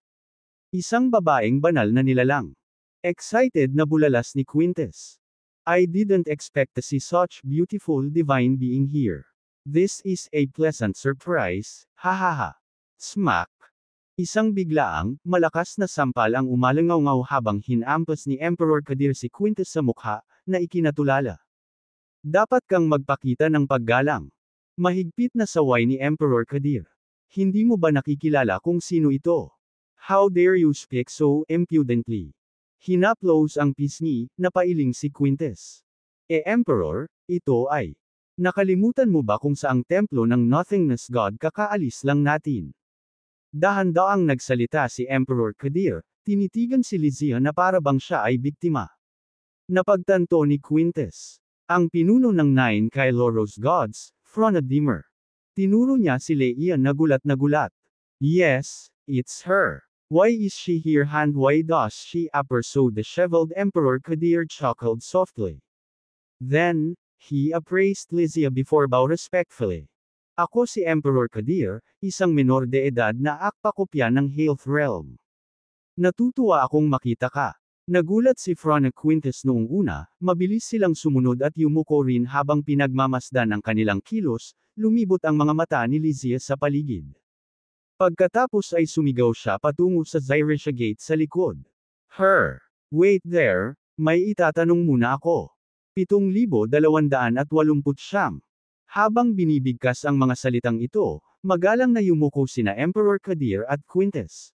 Isang babaeng banal na nilalang. Excited na bulalas ni Quintes. I didn't expect to see such beautiful divine being here. This is a pleasant surprise, hahaha. Smack! Isang biglaang, malakas na sampal ang umalangaw-ngaw habang hinampas ni Emperor Kadir si Quintes sa mukha, na ikinatulala. Dapat kang magpakita ng paggalang. Mahigpit na saway ni Emperor Kadir. Hindi mo ba nakikilala kung sino ito? How dare you speak so impudently? Hinaplos ang pisngi, napailing si Quintes. E Emperor, ito ay. Nakalimutan mo ba kung saang templo ng nothingness god kakaalis lang natin? Dahan-daang nagsalita si Emperor Kadir, tinitigan si Lizia na para bang siya ay biktima. Napagtanto ni Quintes. Ang pinuno ng Nine Kyloros Gods, From a dimmer. Tinuro niya si Leia na gulat na gulat. Yes, it's her. Why is she here and why does she appear so disheveled Emperor Kadir chuckled softly. Then, he appraised Lizia before bow respectfully. Ako si Emperor Kadir, isang minor de edad na akpakopya ng Health Realm. Natutuwa akong makita ka. Nagulat si Frona Quintes noong una, mabilis silang sumunod at yumuko rin habang pinagmamasdan ang kanilang kilos, lumibot ang mga mata ni Lizia sa paligid. Pagkatapos ay sumigaw siya patungo sa Zyrisha Gate sa likod. Her! Wait there, may itatanong muna ako. 7,280 Habang binibigkas ang mga salitang ito, magalang na yumuko sina Emperor Kadir at Quintes.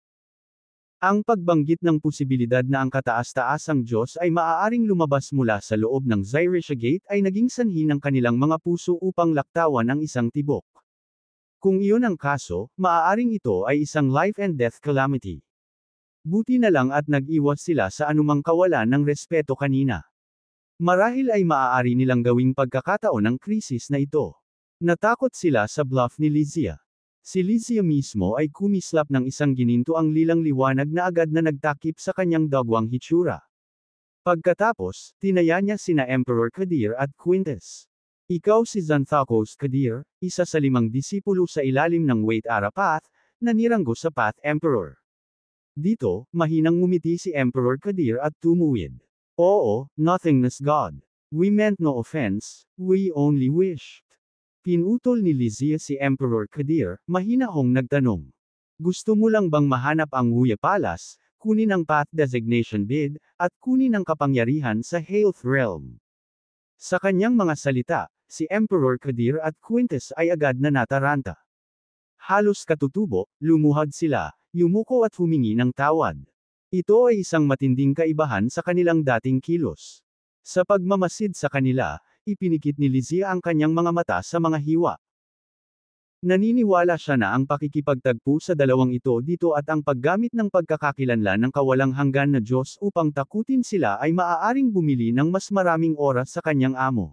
Ang pagbanggit ng posibilidad na ang kataas-taasang Diyos ay maaaring lumabas mula sa loob ng Zyrisha Gate ay naging sanhi ng kanilang mga puso upang laktawan ang isang tibok. Kung iyon ang kaso, maaaring ito ay isang life and death calamity. Buti na lang at nag-iwas sila sa anumang kawalan ng respeto kanina. Marahil ay maaari nilang gawing pagkakataon ang krisis na ito. Natakot sila sa bluff ni Lizia. Si Lysia mismo ay kumislap ng isang gininto ang lilang liwanag na agad na nagtakip sa kanyang dagwang hitsura. Pagkatapos, tinaya niya sina Emperor Kadir at Quintus. Ikaw si Xanthakos Kadir, isa sa limang disipulo sa ilalim ng Wait Arapath, na niranggo sa Path Emperor. Dito, mahinang ngumiti si Emperor Kadir at tumuwid. Oo, nothingness God. We meant no offense, we only wish. Pinutol ni Lizia si Emperor Kadir, mahinahong nagtanong. Gusto mo lang bang mahanap ang Wuya Palace, kunin ang path designation bid, at kunin ang kapangyarihan sa Health Realm? Sa kanyang mga salita, si Emperor Kadir at Quintus ay agad na nataranta. Halos katutubo, lumuhad sila, yumuko at humingi ng tawad. Ito ay isang matinding kaibahan sa kanilang dating kilos. Sa pagmamasid sa kanila, Ipinikit ni Lizia ang kanyang mga mata sa mga hiwa. Naniniwala siya na ang pakikipagtagpo sa dalawang ito dito at ang paggamit ng pagkakakilanlan ng kawalang hanggan na Diyos upang takutin sila ay maaaring bumili ng mas maraming oras sa kanyang amo.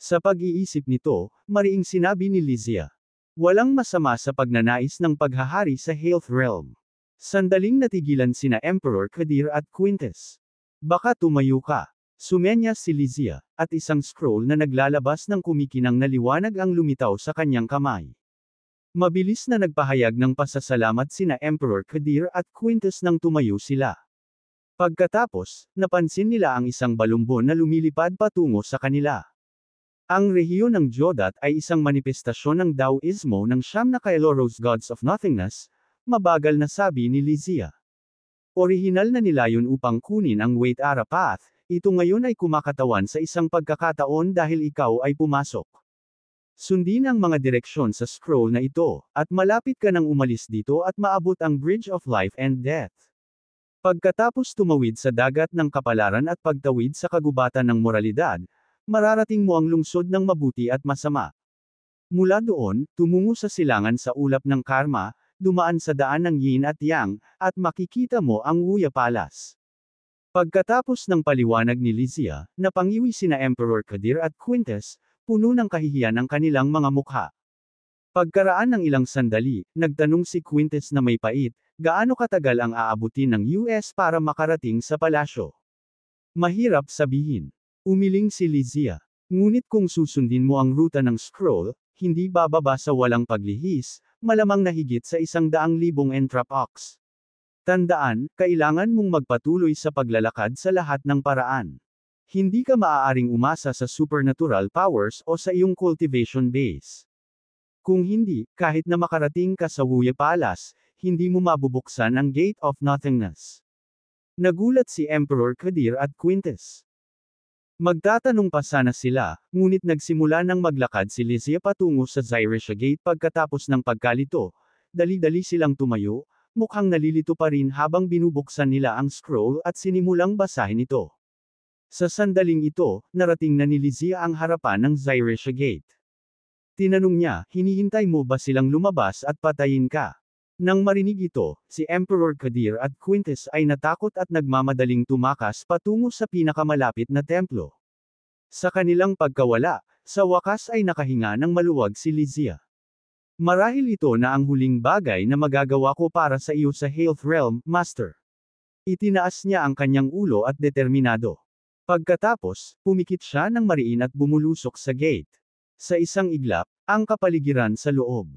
Sa pag-iisip nito, mariing sinabi ni Lizia. Walang masama sa pagnanais ng paghahari sa Health Realm. Sandaling natigilan sina Emperor Kadir at Quintus. Baka tumayo ka. Sumenyas si Lizia, at isang scroll na naglalabas ng kumikinang na liwanag ang lumitaw sa kanyang kamay. Mabilis na nagpahayag ng pasasalamat sina Emperor Kadir at Quintus nang tumayo sila. Pagkatapos, napansin nila ang isang balumbon na lumilipad patungo sa kanila. Ang rehiyon ng Jodat ay isang manifestasyon ng Daoismo ng siyam na Kaeloro's Gods of Nothingness, mabagal na sabi ni Lizia. Orihinal na nilayon upang kunin ang Wait Ara Path, ito ngayon ay kumakatawan sa isang pagkakataon dahil ikaw ay pumasok. Sundin ang mga direksyon sa scroll na ito, at malapit ka nang umalis dito at maabot ang Bridge of Life and Death. Pagkatapos tumawid sa dagat ng kapalaran at pagtawid sa kagubatan ng moralidad, mararating mo ang lungsod ng mabuti at masama. Mula doon, tumungo sa silangan sa ulap ng karma, dumaan sa daan ng yin at yang, at makikita mo ang Wuya Palace. Pagkatapos ng paliwanag ni Lizia, napangiwi sina Emperor Kadir at Quintus, puno ng kahihiyan ang kanilang mga mukha. Pagkaraan ng ilang sandali, nagtanong si Quintus na may pait, gaano katagal ang aabutin ng US para makarating sa palasyo. Mahirap sabihin. Umiling si Lizia. Ngunit kung susundin mo ang ruta ng scroll, hindi bababa sa walang paglihis, malamang na higit sa isang daang libong entrapox. Tandaan, kailangan mong magpatuloy sa paglalakad sa lahat ng paraan. Hindi ka maaaring umasa sa supernatural powers o sa iyong cultivation base. Kung hindi, kahit na makarating ka sa Wuya Palace, hindi mo mabubuksan ang Gate of Nothingness. Nagulat si Emperor Kadir at Quintus. Magtatanong pa sana sila, ngunit nagsimula nang maglakad si Lysia patungo sa Zyrisha Gate pagkatapos ng pagkalito, dali-dali silang tumayo, Mukhang nalilito pa rin habang binubuksan nila ang scroll at sinimulang basahin ito. Sa sandaling ito, narating na ni Lizia ang harapan ng Zyresha Gate. Tinanong niya, hinihintay mo ba silang lumabas at patayin ka? Nang marinig ito, si Emperor Kadir at Quintus ay natakot at nagmamadaling tumakas patungo sa pinakamalapit na templo. Sa kanilang pagkawala, sa wakas ay nakahinga ng maluwag si Lizia. Marahil ito na ang huling bagay na magagawa ko para sa iyo sa Health Realm, Master. Itinaas niya ang kanyang ulo at determinado. Pagkatapos, pumikit siya ng mariin at bumulusok sa gate. Sa isang iglap, ang kapaligiran sa loob.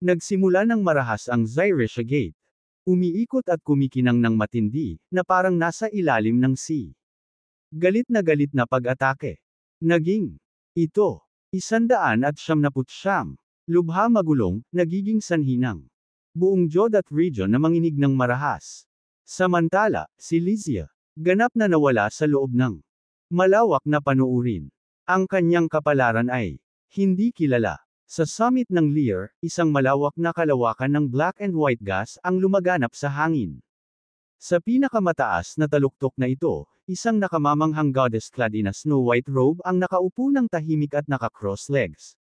Nagsimula ng marahas ang Zyresha Gate. Umiikot at kumikinang ng matindi, na parang nasa ilalim ng sea. Galit na galit na pag-atake. Naging, ito, isandaan at siyamnaput siyam. Lubha magulong, nagiging sanhinang. buong Jodat region na manginig ng marahas. Samantala, si Lizia, ganap na nawala sa loob ng malawak na panuurin. Ang kanyang kapalaran ay hindi kilala. Sa summit ng Lear, isang malawak na kalawakan ng black and white gas ang lumaganap sa hangin. Sa pinakamataas na taluktok na ito, isang nakamamanghang goddess clad in a snow-white robe ang nakaupo ng tahimik at naka-cross legs.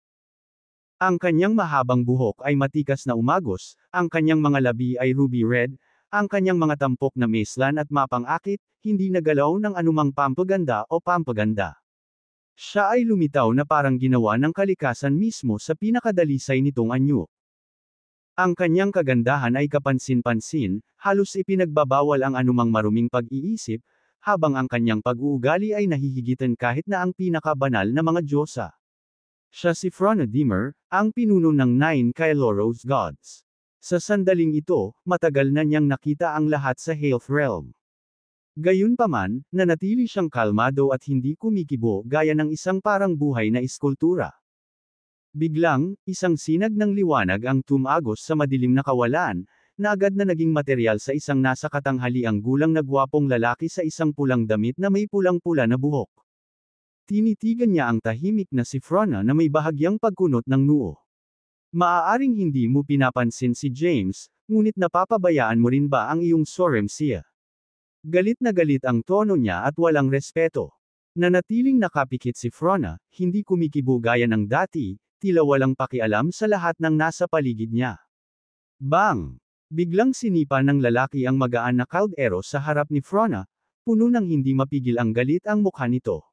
Ang kanyang mahabang buhok ay matikas na umagos, ang kanyang mga labi ay ruby red, ang kanyang mga tampok na meslan at mapangakit, hindi nagalaw ng anumang pampaganda o pampaganda. Siya ay lumitaw na parang ginawa ng kalikasan mismo sa pinakadalisay nitong anyo. Ang kanyang kagandahan ay kapansin-pansin, halos ipinagbabawal ang anumang maruming pag-iisip, habang ang kanyang pag-uugali ay nahihigitan kahit na ang pinakabanal na mga diyosa. Siya si Fronadimer, ang pinuno ng Nine Kyloros Gods. Sa sandaling ito, matagal na niyang nakita ang lahat sa Health Realm. Gayunpaman, nanatili siyang kalmado at hindi kumikibo gaya ng isang parang buhay na iskultura. Biglang, isang sinag ng liwanag ang tumagos sa madilim na kawalan, na agad na naging material sa isang nasa katanghaliang gulang na gwapong lalaki sa isang pulang damit na may pulang-pula na buhok. Tinitigan niya ang tahimik na si Frona na may bahagyang pagkunot ng noo. Maaaring hindi mo pinapansin si James, ngunit napapabayaan mo rin ba ang iyong soremsiya? Galit na galit ang tono niya at walang respeto. Nanatiling nakapikit si Frona, hindi kumikibo gaya ng dati, tila walang pakialam sa lahat ng nasa paligid niya. Bang! Biglang sinipa ng lalaki ang magaan na caldero sa harap ni Frona, puno ng hindi mapigil ang galit ang mukha nito.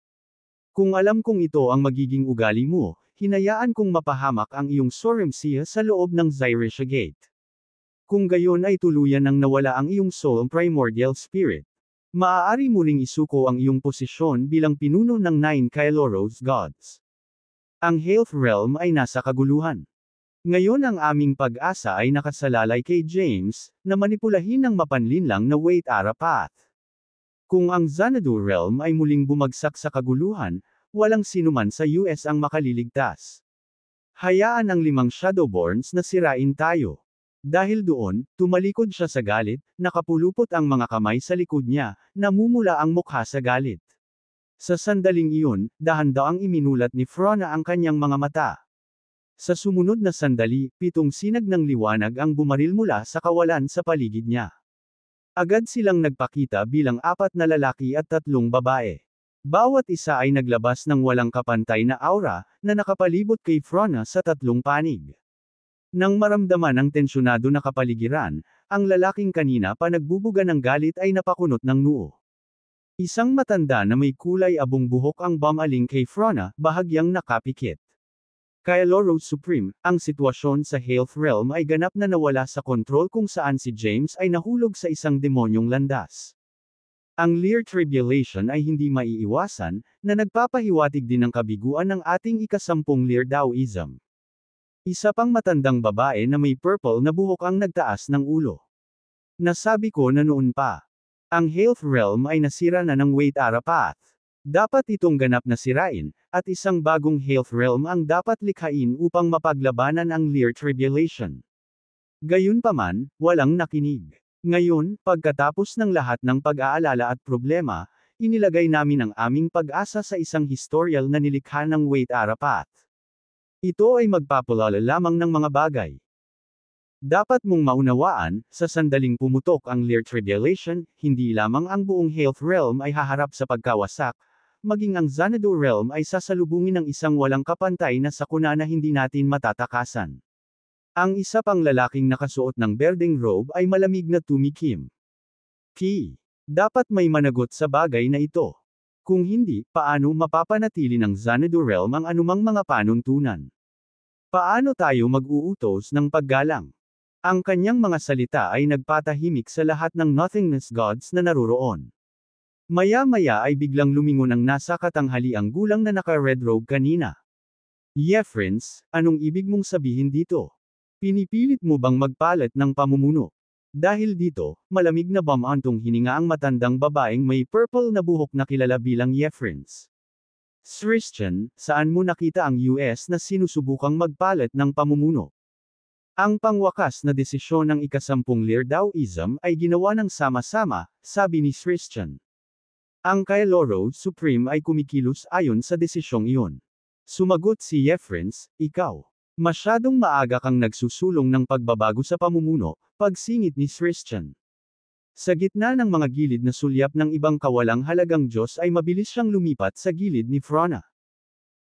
Kung alam kong ito ang magiging ugali mo, hinayaan kong mapahamak ang iyong soremsiya sa loob ng Zyrisha Gate. Kung gayon ay tuluyan ang nawala ang iyong soul primordial spirit. Maaari mo ring isuko ang iyong posisyon bilang pinuno ng Nine Kyloros Gods. Ang Health Realm ay nasa kaguluhan. Ngayon ang aming pag-asa ay nakasalalay kay James, na manipulahin ng mapanlinlang na Wait Ara Path. Kung ang Xanadu Realm ay muling bumagsak sa kaguluhan, walang sinuman sa US ang makaliligtas. Hayaan ang limang Shadowborns na sirain tayo. Dahil doon, tumalikod siya sa galit, nakapulupot ang mga kamay sa likod niya, namumula ang mukha sa galit. Sa sandaling iyon, dahan ang iminulat ni Frona ang kanyang mga mata. Sa sumunod na sandali, pitong sinag ng liwanag ang bumaril mula sa kawalan sa paligid niya. Agad silang nagpakita bilang apat na lalaki at tatlong babae. Bawat isa ay naglabas ng walang kapantay na aura, na nakapalibot kay Frona sa tatlong panig. Nang maramdaman ang tensyonado na kapaligiran, ang lalaking kanina pa nagbubuga ng galit ay napakunot ng noo. Isang matanda na may kulay abong buhok ang bumaling kay Frona, bahagyang nakapikit. Kaya Loro Supreme, ang sitwasyon sa health realm ay ganap na nawala sa kontrol kung saan si James ay nahulog sa isang demonyong landas. Ang Lear Tribulation ay hindi maiiwasan, na nagpapahiwatig din ng kabiguan ng ating ikasampung Lear Daoism. Isa pang matandang babae na may purple na buhok ang nagtaas ng ulo. Nasabi ko na noon pa. Ang health realm ay nasira na ng Wait Ara Dapat itong ganap na sirain, at isang bagong health realm ang dapat likhain upang mapaglabanan ang Lear Tribulation. Gayunpaman, walang nakinig. Ngayon, pagkatapos ng lahat ng pag-aalala at problema, inilagay namin ang aming pag-asa sa isang historial na nilikha ng Wait Arapat. Ito ay magpapulala lamang ng mga bagay. Dapat mong maunawaan, sa sandaling pumutok ang Lear Tribulation, hindi lamang ang buong health realm ay haharap sa pagkawasak, maging ang Xanadu Realm ay sasalubungin ng isang walang kapantay na sakuna na hindi natin matatakasan. Ang isa pang lalaking nakasuot ng berding robe ay malamig na tumikim. Key. Dapat may managot sa bagay na ito. Kung hindi, paano mapapanatili ng Xanadu Realm ang anumang mga panuntunan? Paano tayo mag-uutos ng paggalang? Ang kanyang mga salita ay nagpatahimik sa lahat ng nothingness gods na naroroon. Maya-maya ay biglang lumingon ang nasa katanghali ang gulang na naka-red robe kanina. Yefrins, anong ibig mong sabihin dito? Pinipilit mo bang magpalit ng pamumuno? Dahil dito, malamig na bamantong hininga ang matandang babaeng may purple na buhok na kilala bilang Yefrins. Christian, saan mo nakita ang US na sinusubukang magpalit ng pamumuno? Ang pangwakas na desisyon ng ikasampung Lirdaoism ay ginawa ng sama-sama, sabi ni Christian. Ang Kailoro Supreme ay kumikilos ayon sa desisyong iyon. Sumagot si Yefrens, ikaw. Masyadong maaga kang nagsusulong ng pagbabago sa pamumuno, pagsingit ni Christian. Sa gitna ng mga gilid na sulyap ng ibang kawalang halagang Diyos ay mabilis siyang lumipat sa gilid ni Frona.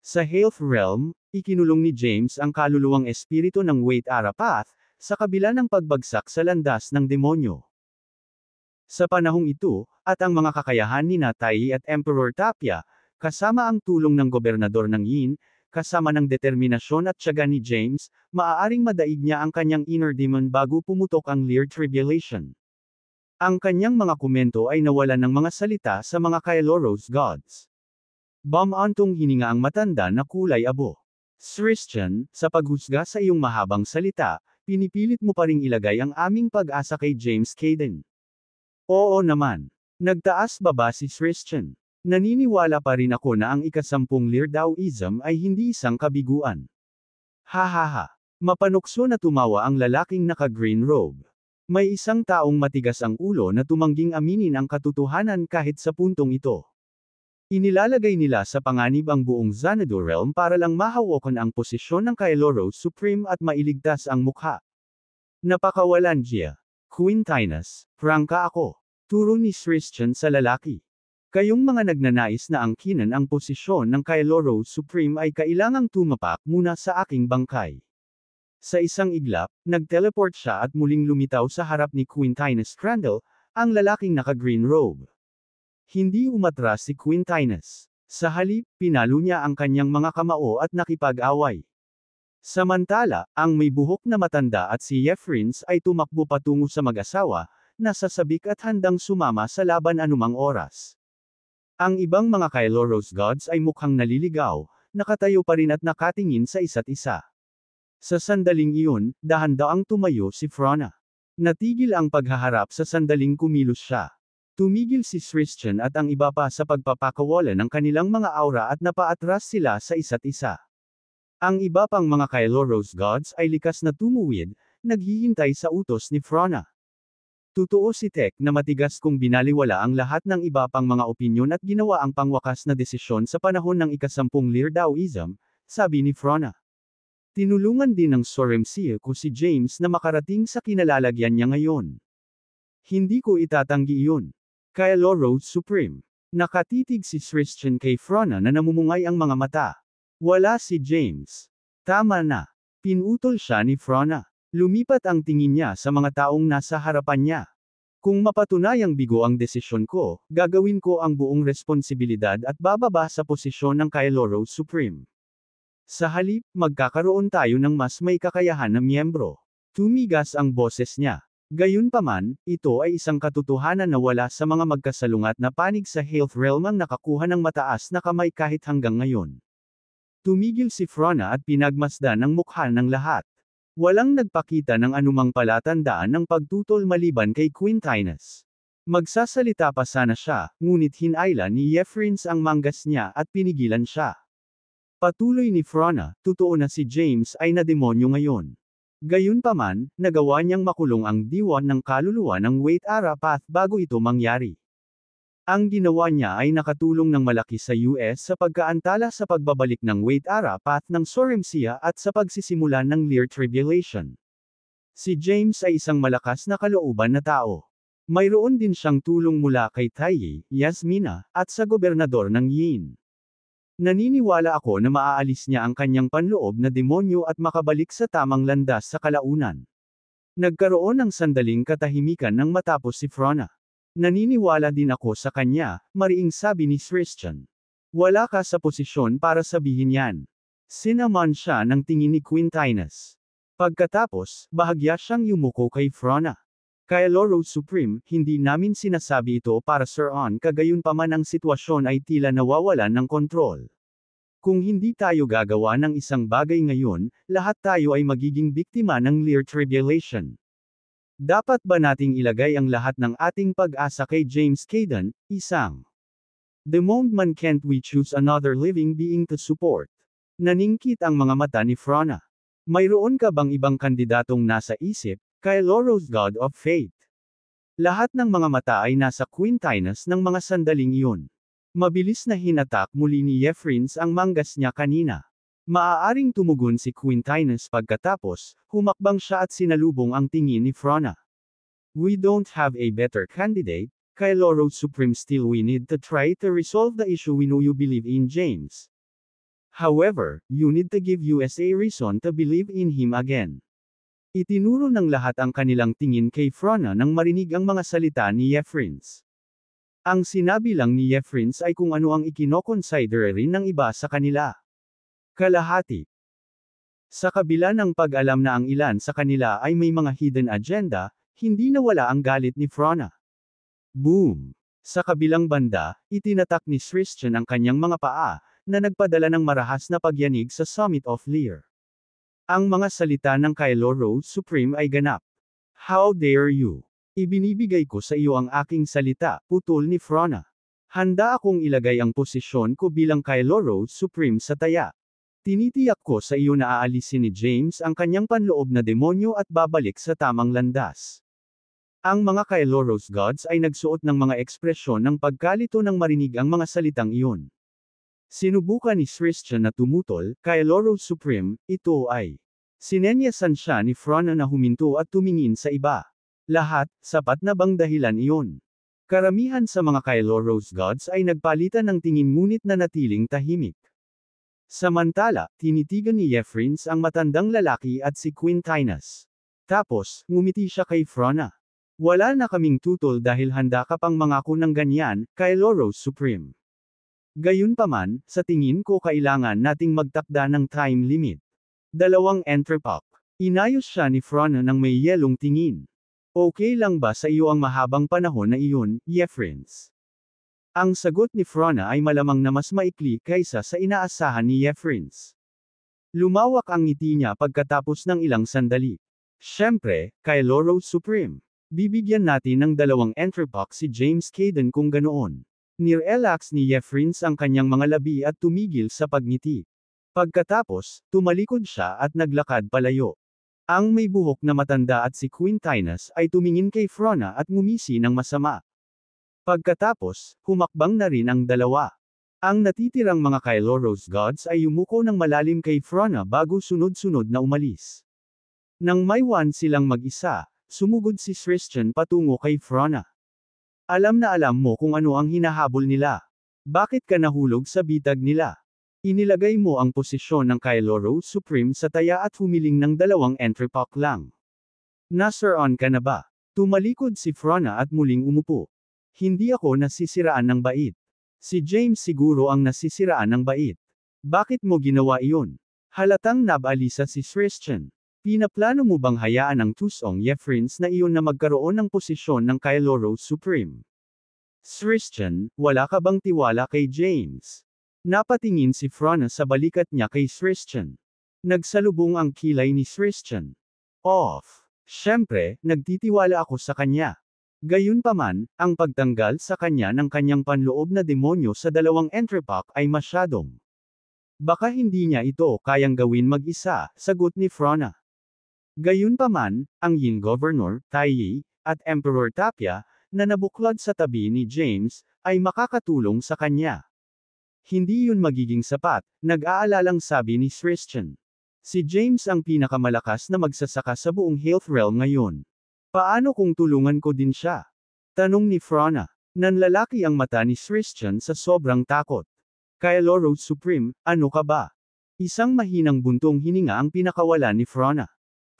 Sa Health Realm, ikinulong ni James ang kaluluwang espiritu ng Wait Arapath, sa kabila ng pagbagsak sa landas ng demonyo. Sa panahong ito, at ang mga kakayahan ni Natai at Emperor Tapia, kasama ang tulong ng gobernador ng Yin, kasama ng determinasyon at tiyaga ni James, maaaring madaig niya ang kanyang inner demon bago pumutok ang Lear Tribulation. Ang kanyang mga komento ay nawalan ng mga salita sa mga Kyloros gods. Bamantong hininga ang matanda na kulay abo. Christian, sa paghusga sa iyong mahabang salita, pinipilit mo pa ring ilagay ang aming pag-asa kay James Caden. Oo naman. Nagtaas baba si Christian. Naniniwala pa rin ako na ang ikasampung Lirdaoism ay hindi isang kabiguan. Hahaha. Mapanukso na tumawa ang lalaking naka-green robe. May isang taong matigas ang ulo na tumangging aminin ang katotohanan kahit sa puntong ito. Inilalagay nila sa panganib ang buong Xanadu realm para lang mahawakan ang posisyon ng Kailoro Supreme at mailigtas ang mukha. Napakawalan siya. Quintinus, prangka ako. Turo ni Christian sa lalaki. Kayong mga nagnanais na angkinan ang posisyon ng Kailoro Supreme ay kailangang tumapak muna sa aking bangkay. Sa isang iglap, nagteleport siya at muling lumitaw sa harap ni Quintinus Crandall, ang lalaking naka-green robe. Hindi umatras si Quintinus. Sa halip, pinalo niya ang kanyang mga kamao at nakipag-away. Samantala, ang may buhok na matanda at si Jeffrins ay tumakbo patungo sa mag-asawa, nasasabik at handang sumama sa laban anumang oras. Ang ibang mga Kylo gods ay mukhang naliligaw, nakatayo pa rin at nakatingin sa isa't isa. Sa sandaling iyon, dahan-daang tumayo si Frona. Natigil ang paghaharap sa sandaling kumilos siya. Tumigil si Christian at ang iba pa sa pagpapakawala ng kanilang mga aura at napaatras sila sa isa't isa. Ang iba pang mga Kylo gods ay likas na tumuwid, naghihintay sa utos ni Frona. Totoo si Tech na matigas kung binaliwala ang lahat ng iba pang mga opinyon at ginawa ang pangwakas na desisyon sa panahon ng ikasampung Lear Daoism, sabi ni Frona. Tinulungan din ng Soremsia ko si James na makarating sa kinalalagyan niya ngayon. Hindi ko itatanggi iyon. Kaya Loro Supreme. Nakatitig si Christian kay Frona na namumungay ang mga mata. Wala si James. Tama na. Pinutol siya ni Frona. Lumipat ang tingin niya sa mga taong nasa harapan niya. Kung mapatunayang bigo ang desisyon ko, gagawin ko ang buong responsibilidad at bababa sa posisyon ng Kailoro Supreme. Sa halip, magkakaroon tayo ng mas may kakayahan na miyembro. Tumigas ang boses niya. Gayunpaman, ito ay isang katotohanan na wala sa mga magkasalungat na panig sa health realm ang nakakuha ng mataas na kamay kahit hanggang ngayon. Tumigil si Frona at pinagmasdan ang mukha ng lahat. Walang nagpakita ng anumang palatandaan ng pagtutol maliban kay Quintinus. Magsasalita pa sana siya, ngunit hinayla ni Yefrins ang manggas niya at pinigilan siya. Patuloy ni Frona, totoo na si James ay nademonyo ngayon. Gayunpaman, nagawa niyang makulong ang diwa ng kaluluwa ng Wait Arapath bago ito mangyari. Ang ginawa niya ay nakatulong ng malaki sa US sa pagkaantala sa pagbabalik ng Wade-Ara path ng Soremsia at sa pagsisimula ng Lear Tribulation. Si James ay isang malakas na kalooban na tao. Mayroon din siyang tulong mula kay Taiyi, Yasmina, at sa gobernador ng Yin. Naniniwala ako na maaalis niya ang kanyang panloob na demonyo at makabalik sa tamang landas sa kalaunan. Nagkaroon ng sandaling katahimikan nang matapos si Frona. Naniniwala din ako sa kanya, mariing sabi ni Christian. Wala ka sa posisyon para sabihin yan. Sinaman siya ng tingin ni Quintinus. Pagkatapos, bahagya siyang yumuko kay Frona. Kaya Loro Supreme, hindi namin sinasabi ito para Sir On kagayunpaman ang sitwasyon ay tila nawawalan ng kontrol. Kung hindi tayo gagawa ng isang bagay ngayon, lahat tayo ay magiging biktima ng Lear Tribulation. Dapat ba nating ilagay ang lahat ng ating pag-asa kay James Caden, isang? The moment can't we choose another living being to support? Naningkit ang mga mata ni Frona. Mayroon ka bang ibang kandidatong nasa isip, kay Loro's God of Faith? Lahat ng mga mata ay nasa quintinas ng mga sandaling iyon. Mabilis na hinatak muli ni Yefrins ang manggas niya kanina. Maaaring tumugon si Quintinus pagkatapos, humakbang siya at sinalubong ang tingin ni Frona. We don't have a better candidate, Kyloro Supreme still we need to try to resolve the issue we know you believe in James. However, you need to give us a reason to believe in him again. Itinuro ng lahat ang kanilang tingin kay Frona nang marinig ang mga salita ni Yefrins. Ang sinabi lang ni Yefrins ay kung ano ang ikinoconsider rin ng iba sa kanila. Kalahati. Sa kabila ng pag-alam na ang ilan sa kanila ay may mga hidden agenda, hindi nawala ang galit ni Frona. Boom! Sa kabilang banda, itinatak ni Christian ang kanyang mga paa, na nagpadala ng marahas na pagyanig sa Summit of Lear. Ang mga salita ng Kylo Ro Supreme ay ganap. How dare you! Ibinibigay ko sa iyo ang aking salita, putol ni Frona. Handa akong ilagay ang posisyon ko bilang Kylo Ro Supreme sa taya. Tinitiyak ko sa iyo na aalisin ni James ang kanyang panloob na demonyo at babalik sa tamang landas. Ang mga Kailoros gods ay nagsuot ng mga ekspresyon ng pagkalito nang marinig ang mga salitang iyon. Sinubukan ni Sristia na tumutol, Kailoros Supreme, ito ay. Sinenyasan siya ni Frona na huminto at tumingin sa iba. Lahat, sapat na bang dahilan iyon? Karamihan sa mga Kylo gods ay nagpalitan ng tingin ngunit nanatiling tahimik. Samantala, tinitigan ni Yefrins ang matandang lalaki at si Quintinas. Tapos, ngumiti siya kay Frona. Wala na kaming tutol dahil handa ka pang mangako ng ganyan, kay Loros Supreme. Gayunpaman, sa tingin ko kailangan nating magtakda ng time limit. Dalawang entrepop. Inayos siya ni Frona ng may yelong tingin. Okay lang ba sa iyo ang mahabang panahon na iyon, Yefrins? Ang sagot ni Frona ay malamang na mas maikli kaysa sa inaasahan ni Yefrins. Lumawak ang ngiti niya pagkatapos ng ilang sandali. Siyempre, kay Loro Supreme. Bibigyan natin ng dalawang entry box si James Caden kung ganoon. Nirelax ni Yefrins ang kanyang mga labi at tumigil sa pagngiti. Pagkatapos, tumalikod siya at naglakad palayo. Ang may buhok na matanda at si Quintinus ay tumingin kay Frona at ngumisi ng masama. Pagkatapos, humakbang na rin ang dalawa. Ang natitirang mga Kylo Rose gods ay yumuko ng malalim kay Frona bago sunod-sunod na umalis. Nang maiwan silang mag-isa, sumugod si Christian patungo kay Frona. Alam na alam mo kung ano ang hinahabol nila. Bakit ka nahulog sa bitag nila? Inilagay mo ang posisyon ng Kylo Rose Supreme sa taya at humiling ng dalawang entry pack lang. Nasir on ka na ba? Tumalikod si Frona at muling umupo. Hindi ako nasisiraan ng bait. Si James siguro ang nasisiraan ng bait. Bakit mo ginawa iyon? Halatang nabalisa si Christian. Pinaplano mo bang hayaan ang Tusong Yefrins na iyon na magkaroon ng posisyon ng Kylo Supreme? Christian, wala ka bang tiwala kay James? Napatingin si Frana sa balikat niya kay Christian. Nagsalubong ang kilay ni Christian. Off. Siyempre, nagtitiwala ako sa kanya. Gayunpaman, ang pagtanggal sa kanya ng kanyang panloob na demonyo sa dalawang entrepak ay masyadong. Baka hindi niya ito kayang gawin mag-isa, sagot ni Frona. Gayunpaman, ang Yin Governor, Taiyi, at Emperor Tapia, na nabuklod sa tabi ni James, ay makakatulong sa kanya. Hindi yun magiging sapat, nag-aalalang sabi ni Christian. Si James ang pinakamalakas na magsasaka sa buong health realm ngayon. Paano kung tulungan ko din siya? Tanong ni Frona. Nanlalaki ang mata ni Christian sa sobrang takot. Kaya Loro Supreme, ano ka ba? Isang mahinang buntong hininga ang pinakawala ni Frona.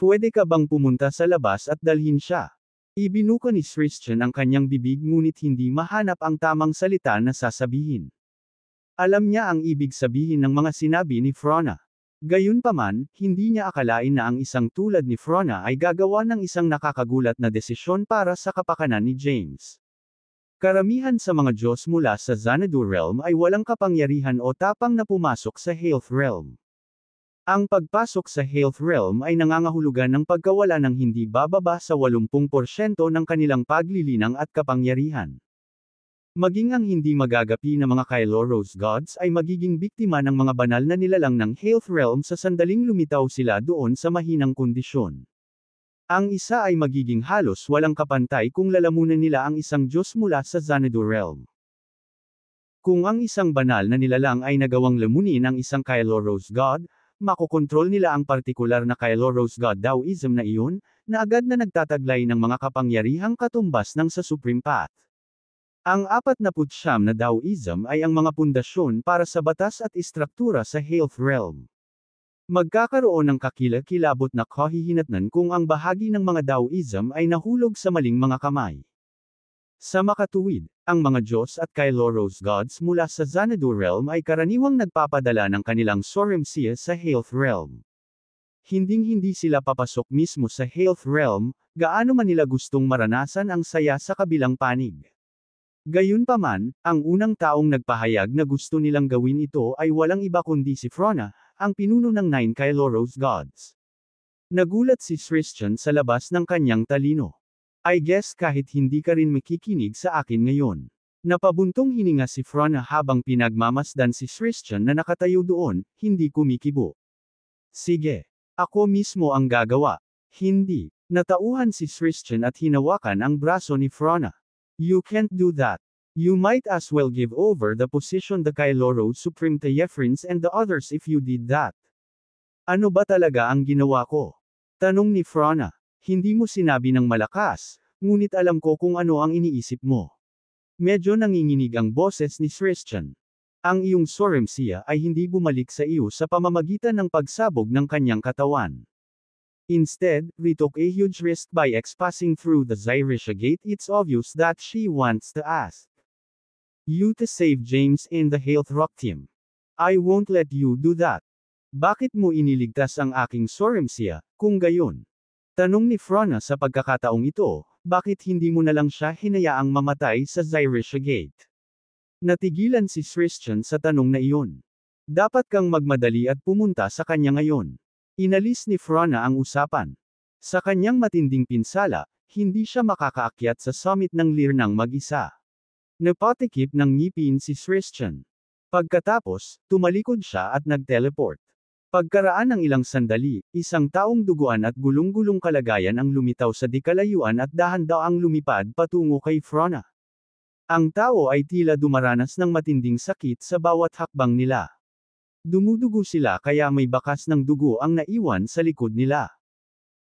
Pwede ka bang pumunta sa labas at dalhin siya? Ibinuko ni Christian ang kanyang bibig ngunit hindi mahanap ang tamang salita na sasabihin. Alam niya ang ibig sabihin ng mga sinabi ni Frona. Gayunpaman, hindi niya akalain na ang isang tulad ni Frona ay gagawa ng isang nakakagulat na desisyon para sa kapakanan ni James. Karamihan sa mga Diyos mula sa Xanadu Realm ay walang kapangyarihan o tapang na pumasok sa Health Realm. Ang pagpasok sa Health Realm ay nangangahulugan ng pagkawala ng hindi bababa sa 80% ng kanilang paglilinang at kapangyarihan. Maging ang hindi magagapi na mga Kylo Rose Gods ay magiging biktima ng mga banal na nilalang ng Health Realm sa sandaling lumitaw sila doon sa mahinang kondisyon. Ang isa ay magiging halos walang kapantay kung lalamunan nila ang isang Diyos mula sa Xanadu Realm. Kung ang isang banal na nilalang ay nagawang lamunin ang isang Kylo Rose God, makokontrol nila ang partikular na Kylo Rose God Taoism na iyon, na agad na nagtataglay ng mga kapangyarihang katumbas ng sa Supreme Path. Ang apat na putsyam na Taoism ay ang mga pundasyon para sa batas at istruktura sa health realm. Magkakaroon ng kakilag-kilabot na kahihinatnan kung ang bahagi ng mga Taoism ay nahulog sa maling mga kamay. Sa makatuwid, ang mga Diyos at Kyloros gods mula sa Xanadu realm ay karaniwang nagpapadala ng kanilang Soremsia sa Health realm. Hinding-hindi sila papasok mismo sa Health realm, gaano man nila gustong maranasan ang saya sa kabilang panig. Gayunpaman, ang unang taong nagpahayag na gusto nilang gawin ito ay walang iba kundi si Frona, ang pinuno ng Nine Kyloros Gods. Nagulat si Christian sa labas ng kanyang talino. I guess kahit hindi ka rin makikinig sa akin ngayon. Napabuntong hininga si Frona habang pinagmamasdan si Christian na nakatayo doon, hindi kumikibo. Sige. Ako mismo ang gagawa. Hindi. Natauhan si Christian at hinawakan ang braso ni Frona. You can't do that. You might as well give over the position the Kailoro Supreme Tayefrins and the others if you did that. Ano ba talaga ang ginawa ko? Tanong ni Frana. Hindi mo sinabi ng malakas, ngunit alam ko kung ano ang iniisip mo. Medyo nanginginig ang boses ni Christian. Ang iyong soremsiya ay hindi bumalik sa iyo sa pamamagitan ng pagsabog ng kanyang katawan. Instead, we took a huge risk by expassing through the Zyrisha gate it's obvious that she wants to ask you to save James and the Health Rock team. I won't let you do that. Bakit mo iniligtas ang aking Soremsia, kung gayon? Tanong ni Frona sa pagkakataong ito, bakit hindi mo na lang siya hinayaang mamatay sa Zyrisha Gate? Natigilan si Christian sa tanong na iyon. Dapat kang magmadali at pumunta sa kanya ngayon. Inalis ni Frana ang usapan. Sa kanyang matinding pinsala, hindi siya makakaakyat sa summit ng Lirnang mag-isa. Napatikip ng ngipin si Christian. Pagkatapos, tumalikod siya at nag-teleport. Pagkaraan ng ilang sandali, isang taong duguan at gulong-gulong kalagayan ang lumitaw sa dikalayuan at dahan-daw ang lumipad patungo kay Frona. Ang tao ay tila dumaranas ng matinding sakit sa bawat hakbang nila. Dumudugo sila kaya may bakas ng dugo ang naiwan sa likod nila.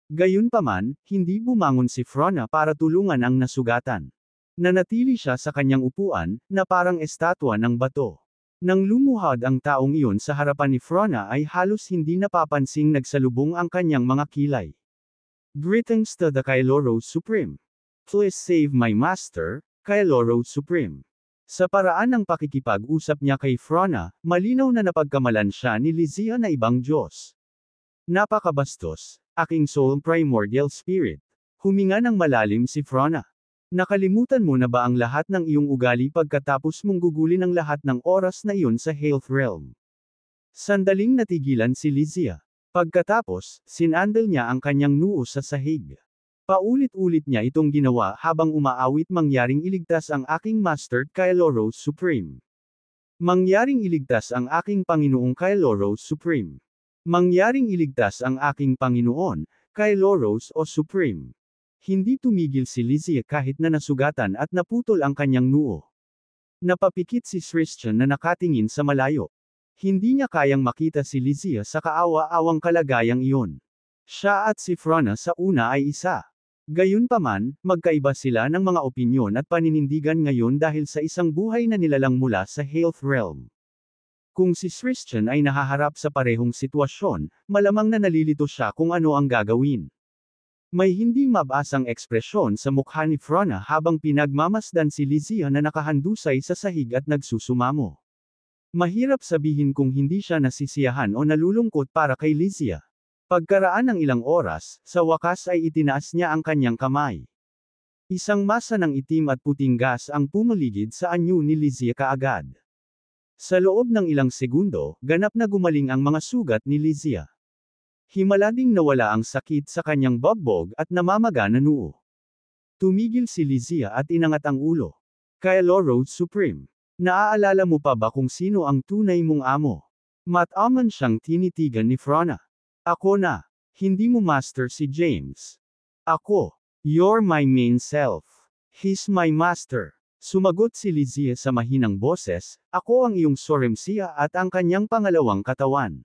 Gayunpaman, hindi bumangon si Frona para tulungan ang nasugatan. Nanatili siya sa kanyang upuan, na parang estatwa ng bato. Nang lumuhad ang taong iyon sa harapan ni Frona ay halos hindi napapansing nagsalubong ang kanyang mga kilay. Greetings to the Kailoro Supreme. Please save my master, Kailoro Supreme. Sa paraan ng pakikipag-usap niya kay Frona, malinaw na napagkamalan siya ni Lizia na ibang Diyos. Napakabastos, aking soul primordial spirit. Huminga ng malalim si Frona. Nakalimutan mo na ba ang lahat ng iyong ugali pagkatapos mong gugulin ang lahat ng oras na iyon sa health realm? Sandaling natigilan si Lizia. Pagkatapos, sinandal niya ang kanyang noo sa sahig. Paulit-ulit niya itong ginawa habang umaawit mangyaring iligtas ang aking master Kylo Rose Supreme. Mangyaring iligtas ang aking Panginoong Kylo Rose Supreme. Mangyaring iligtas ang aking Panginoon, Kylo Rose o Supreme. Hindi tumigil si Lizzie kahit na nasugatan at naputol ang kanyang noo. Napapikit si Christian na nakatingin sa malayo. Hindi niya kayang makita si Lizzie sa kaawa-awang kalagayang iyon. Siya at si Frona sa una ay isa. Gayunpaman, magkaiba sila ng mga opinyon at paninindigan ngayon dahil sa isang buhay na nilalang mula sa health realm. Kung si Christian ay nahaharap sa parehong sitwasyon, malamang na nalilito siya kung ano ang gagawin. May hindi mabasang ekspresyon sa mukha ni Frona habang pinagmamasdan si Lizia na nakahandusay sa sahig at nagsusumamo. Mahirap sabihin kung hindi siya nasisiyahan o nalulungkot para kay Lizia. Pagkaraan ng ilang oras, sa wakas ay itinaas niya ang kanyang kamay. Isang masa ng itim at puting gas ang pumuligid sa anyo ni Lizzie kaagad. Sa loob ng ilang segundo, ganap na gumaling ang mga sugat ni Lizzie. Himalading nawala ang sakit sa kanyang bogbog at namamaga na noo. Tumigil si Lizzie at inangat ang ulo. Kylo Road Supreme. Naaalala mo pa ba kung sino ang tunay mong amo? Mataman siyang tinitigan ni Frona. Ako na. Hindi mo master si James. Ako. You're my main self. He's my master. Sumagot si Lizzie sa mahinang boses, ako ang iyong soremsia at ang kanyang pangalawang katawan.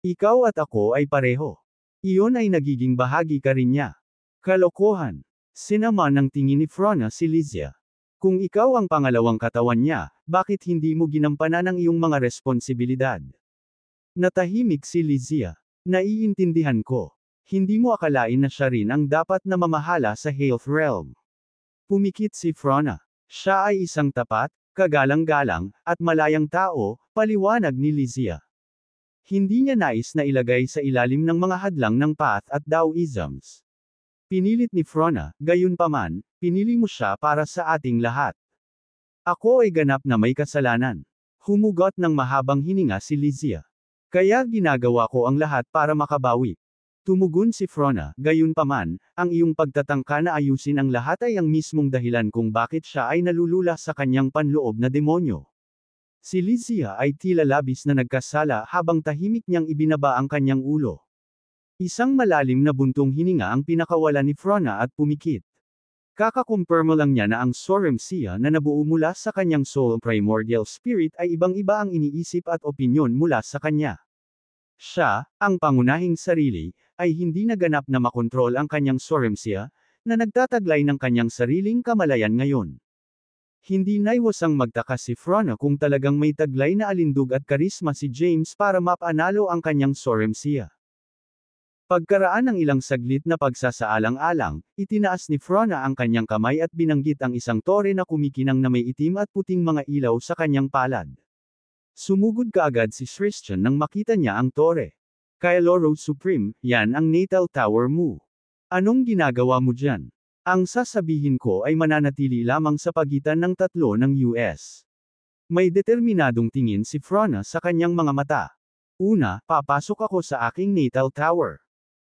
Ikaw at ako ay pareho. Iyon ay nagiging bahagi ka rin niya. Kalokohan. Sinama ng tingin ni Frona si Lizia. Kung ikaw ang pangalawang katawan niya, bakit hindi mo ginampanan ang iyong mga responsibilidad? Natahimik si Lizia. Naiintindihan ko. Hindi mo akalain na siya rin ang dapat na mamahala sa Health Realm. Pumikit si Frona. Siya ay isang tapat, kagalang-galang, at malayang tao, paliwanag ni Lizia. Hindi niya nais na ilagay sa ilalim ng mga hadlang ng path at Taoisms. Pinilit ni Frona, gayunpaman, pinili mo siya para sa ating lahat. Ako ay ganap na may kasalanan. Humugot ng mahabang hininga si Lizia. Kaya ginagawa ko ang lahat para makabawi. Tumugon si Frona, gayunpaman, ang iyong pagtatangka na ayusin ang lahat ay ang mismong dahilan kung bakit siya ay nalulula sa kanyang panloob na demonyo. Si Lizia ay tila labis na nagkasala habang tahimik niyang ibinaba ang kanyang ulo. Isang malalim na buntong hininga ang pinakawala ni Frona at pumikit. Kakakumpirma lang niya na ang Soremsia na nabuo mula sa kanyang soul primordial spirit ay ibang-iba ang iniisip at opinyon mula sa kanya. Siya, ang pangunahing sarili, ay hindi naganap na makontrol ang kanyang Soremsia, na nagtataglay ng kanyang sariling kamalayan ngayon. Hindi naiwasang magtaka si Frona kung talagang may taglay na alindog at karisma si James para mapanalo ang kanyang Soremsia. Pagkaraan ng ilang saglit na pagsasaalang-alang, itinaas ni Frona ang kanyang kamay at binanggit ang isang tore na kumikinang na may itim at puting mga ilaw sa kanyang palad. Sumugod kaagad si Christian nang makita niya ang tore. Kailoro Supreme, yan ang natal tower mo. Anong ginagawa mo dyan? Ang sasabihin ko ay mananatili lamang sa pagitan ng tatlo ng US. May determinadong tingin si Frona sa kanyang mga mata. Una, papasok ako sa aking natal tower.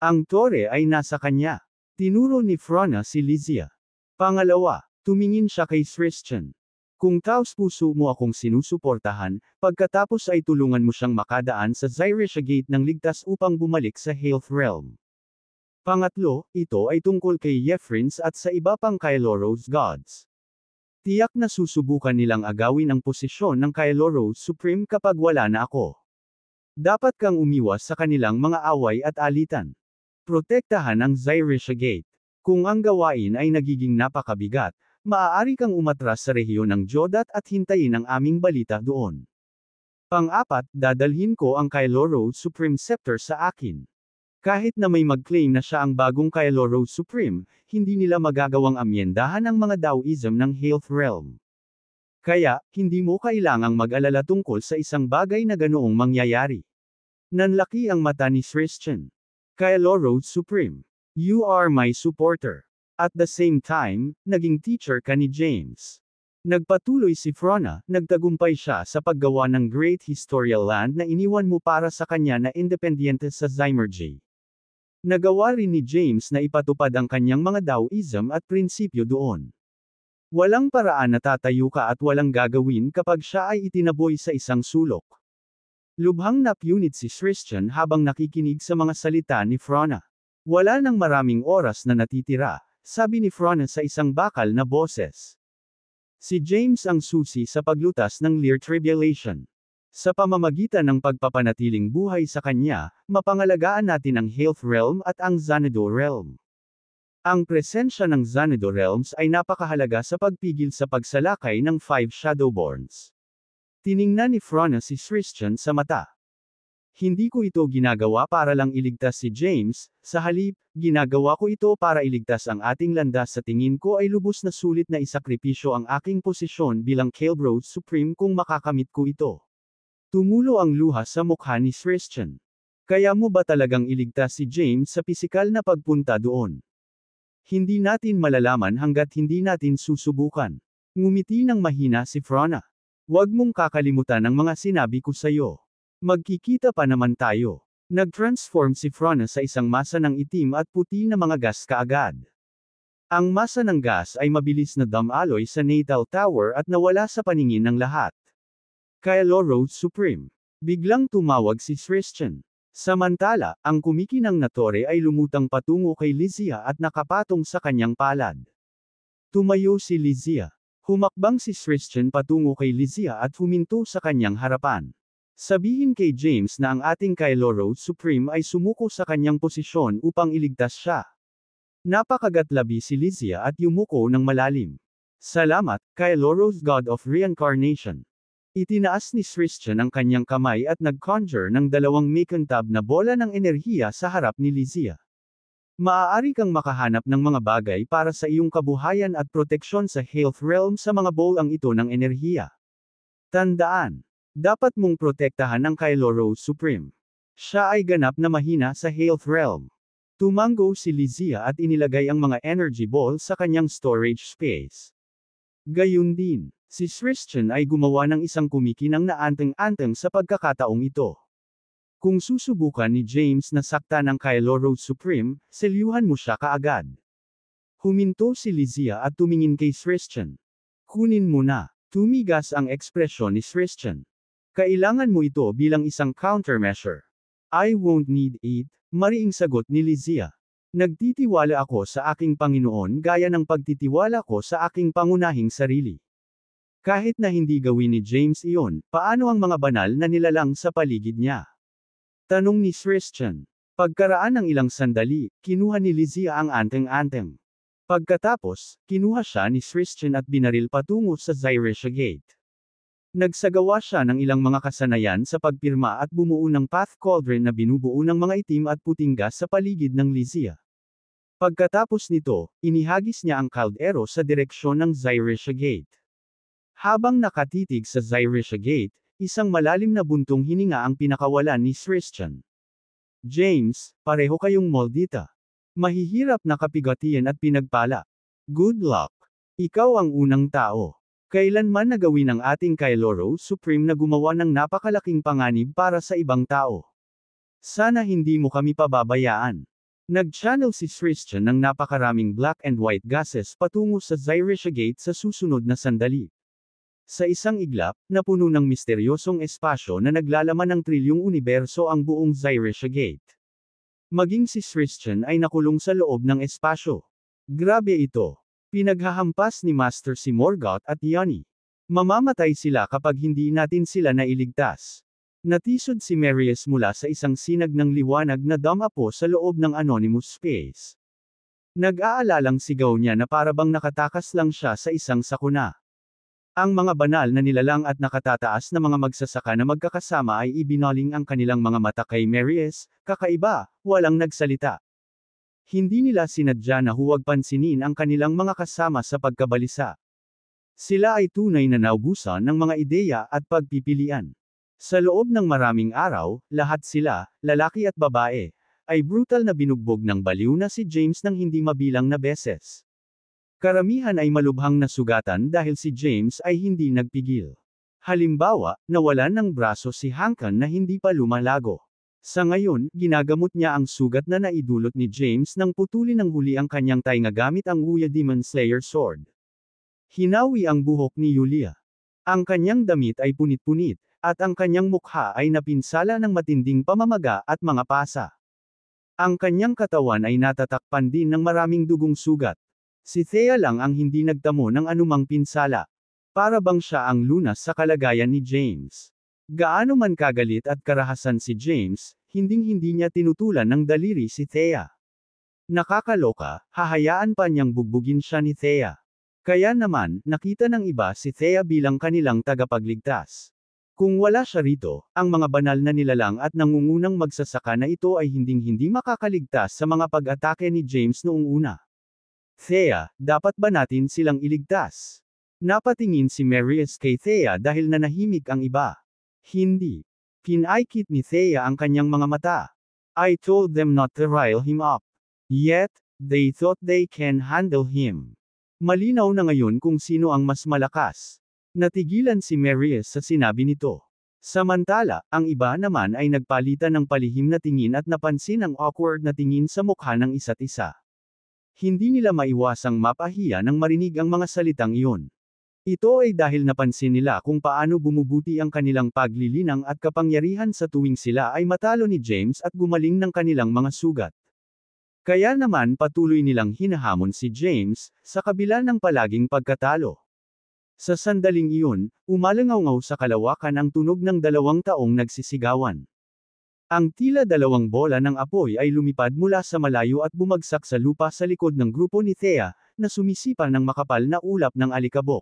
Ang tore ay nasa kanya. Tinuro ni Frona si Lizia. Pangalawa, tumingin siya kay Christian. Kung taos puso mo akong sinusuportahan, pagkatapos ay tulungan mo siyang makadaan sa Zyrisha Gate ng ligtas upang bumalik sa Health Realm. Pangatlo, ito ay tungkol kay Yefrins at sa iba pang Kyloros gods. Tiyak na susubukan nilang agawin ang posisyon ng Kyloros Supreme kapag wala na ako. Dapat kang umiwas sa kanilang mga away at alitan. Protektahan ang Zyrisha Gate. Kung ang gawain ay nagiging napakabigat, maaari kang umatras sa rehiyon ng Jodat at hintayin ang aming balita doon. Pang-apat, dadalhin ko ang Kylo Road Supreme Scepter sa akin. Kahit na may mag-claim na siya ang bagong Kylo Road Supreme, hindi nila magagawang amyendahan ang mga Daoism ng Health Realm. Kaya, hindi mo kailangang mag-alala tungkol sa isang bagay na ganoong mangyayari. Nanlaki ang mata ni Christian. Kylo Rose Supreme. You are my supporter. At the same time, naging teacher ka ni James. Nagpatuloy si Frona, nagtagumpay siya sa paggawa ng Great Historial Land na iniwan mo para sa kanya na independente sa Zymergy. Nagawa rin ni James na ipatupad ang kanyang mga Taoism at prinsipyo doon. Walang paraan na tatayo ka at walang gagawin kapag siya ay itinaboy sa isang sulok. Lubhang napunit si Christian habang nakikinig sa mga salita ni Frona. Wala nang maraming oras na natitira, sabi ni Frona sa isang bakal na boses. Si James ang susi sa paglutas ng Lear Tribulation. Sa pamamagitan ng pagpapanatiling buhay sa kanya, mapangalagaan natin ang Health Realm at ang Xanadu Realm. Ang presensya ng Xanadu Realms ay napakahalaga sa pagpigil sa pagsalakay ng Five Shadowborns. Tiningnan ni Frona si Christian sa mata. Hindi ko ito ginagawa para lang iligtas si James, sa halip, ginagawa ko ito para iligtas ang ating landas sa tingin ko ay lubos na sulit na isakripisyo ang aking posisyon bilang Calebroad Supreme kung makakamit ko ito. Tumulo ang luha sa mukha ni Christian. Kaya mo ba talagang iligtas si James sa pisikal na pagpunta doon? Hindi natin malalaman hanggat hindi natin susubukan. Ngumiti ng mahina si Frona. Huwag mong kakalimutan ang mga sinabi ko sa iyo. Magkikita pa naman tayo. Nag-transform si Frona sa isang masa ng itim at puti na mga gas kaagad. Ang masa ng gas ay mabilis na dumaloy sa natal tower at nawala sa paningin ng lahat. Kylo Road Supreme. Biglang tumawag si Christian. Samantala, ang kumikinang na tore ay lumutang patungo kay Lizia at nakapatong sa kanyang palad. Tumayo si Lizia. Humakbang si Christian patungo kay Lizia at huminto sa kanyang harapan. Sabihin kay James na ang ating Kylo Rhodes Supreme ay sumuko sa kanyang posisyon upang iligtas siya. Napakagatlabi si Lizia at yumuko ng malalim. Salamat, Kylo Rhodes God of Reincarnation. Itinaas ni Christian ang kanyang kamay at nag-conjure ng dalawang mekantab na bola ng enerhiya sa harap ni Lizia. Maaari kang makahanap ng mga bagay para sa iyong kabuhayan at proteksyon sa health realm sa mga bowl ang ito ng enerhiya. Tandaan, dapat mong protektahan ang Kylo Rose Supreme. Siya ay ganap na mahina sa health realm. Tumango si Lizia at inilagay ang mga energy ball sa kanyang storage space. Gayun din, si Christian ay gumawa ng isang kumikinang na anteng-anteng sa pagkakataong ito. Kung susubukan ni James na sakta ng Kylo Road Supreme, selyuhan mo siya kaagad. Huminto si Lizia at tumingin kay Christian. Kunin mo na. Tumigas ang ekspresyon ni Christian. Kailangan mo ito bilang isang countermeasure. I won't need it, mariing sagot ni Lizia. Nagtitiwala ako sa aking Panginoon gaya ng pagtitiwala ko sa aking pangunahing sarili. Kahit na hindi gawin ni James iyon, paano ang mga banal na nilalang sa paligid niya? Tanong ni Christian. Pagkaraan ng ilang sandali, kinuha ni Lizia ang anteng-anteng. Pagkatapos, kinuha siya ni Christian at binaril patungo sa Zyresia Gate. Nagsagawa siya ng ilang mga kasanayan sa pagpirma at bumuo ng path cauldron na binubuo ng mga itim at puting gas sa paligid ng Lizia. Pagkatapos nito, inihagis niya ang caldero sa direksyon ng Zyresia Gate. Habang nakatitig sa Zyresia Gate, Isang malalim na buntong hininga ang pinakawalan ni Christian. James, pareho kayong moldita. Mahihirap na kapigatian at pinagpala. Good luck. Ikaw ang unang tao. Kailanman nagawin ng ating Kailoro Supreme na gumawa ng napakalaking panganib para sa ibang tao. Sana hindi mo kami pababayaan. Nag-channel si Christian ng napakaraming black and white gases patungo sa Zyrisha Gate sa susunod na sandali. Sa isang iglap, napuno ng misteryosong espasyo na naglalaman ng trilyong universo ang buong Zyresia Gate. Maging si Christian ay nakulong sa loob ng espasyo. Grabe ito. Pinaghahampas ni Master si Morgoth at Yanni. Mamamatay sila kapag hindi natin sila nailigtas. Natisod si Marius mula sa isang sinag ng liwanag na damapo sa loob ng anonymous space. Nag-aalalang sigaw niya na parabang nakatakas lang siya sa isang sakuna. Ang mga banal na nilalang at nakatataas na mga magsasaka na magkakasama ay ibinaling ang kanilang mga mata kay Maries, kakaiba, walang nagsalita. Hindi nila sinadya na huwag pansinin ang kanilang mga kasama sa pagkabalisa. Sila ay tunay na naubusan ng mga ideya at pagpipilian. Sa loob ng maraming araw, lahat sila, lalaki at babae, ay brutal na binugbog ng baliw na si James ng hindi mabilang na beses. Karamihan ay malubhang nasugatan dahil si James ay hindi nagpigil. Halimbawa, nawalan ng braso si Hankan na hindi pa lumalago. Sa ngayon, ginagamot niya ang sugat na naidulot ni James nang putulin ng huli ang kanyang tainga gamit ang Uya Demon Slayer Sword. Hinawi ang buhok ni Yulia. Ang kanyang damit ay punit-punit, at ang kanyang mukha ay napinsala ng matinding pamamaga at mga pasa. Ang kanyang katawan ay natatakpan din ng maraming dugong sugat, Si Thea lang ang hindi nagtamo ng anumang pinsala. Para bang siya ang lunas sa kalagayan ni James. Gaano man kagalit at karahasan si James, hinding-hindi niya tinutulan ng daliri si Thea. Nakakaloka, hahayaan pa niyang bugbugin siya ni Thea. Kaya naman, nakita ng iba si Thea bilang kanilang tagapagligtas. Kung wala siya rito, ang mga banal na nilalang at nangungunang magsasaka na ito ay hinding-hindi makakaligtas sa mga pag-atake ni James noong una. Thea, dapat ba natin silang iligtas? Napatingin si Marius kay Thea dahil nanahimik ang iba. Hindi. Kinaikit ni Thea ang kanyang mga mata. I told them not to rile him up. Yet, they thought they can handle him. Malinaw na ngayon kung sino ang mas malakas. Natigilan si Marius sa sinabi nito. Samantala, ang iba naman ay nagpalitan ng palihim na tingin at napansin ang awkward na tingin sa mukha ng isa't isa. Hindi nila maiwasang mapahiya nang marinig ang mga salitang iyon. Ito ay dahil napansin nila kung paano bumubuti ang kanilang paglilinang at kapangyarihan sa tuwing sila ay matalo ni James at gumaling ng kanilang mga sugat. Kaya naman patuloy nilang hinahamon si James, sa kabila ng palaging pagkatalo. Sa sandaling iyon, umalangaw sa kalawakan ang tunog ng dalawang taong nagsisigawan. Ang tila dalawang bola ng apoy ay lumipad mula sa malayo at bumagsak sa lupa sa likod ng grupo ni Thea, na sumisipa ng makapal na ulap ng alikabok.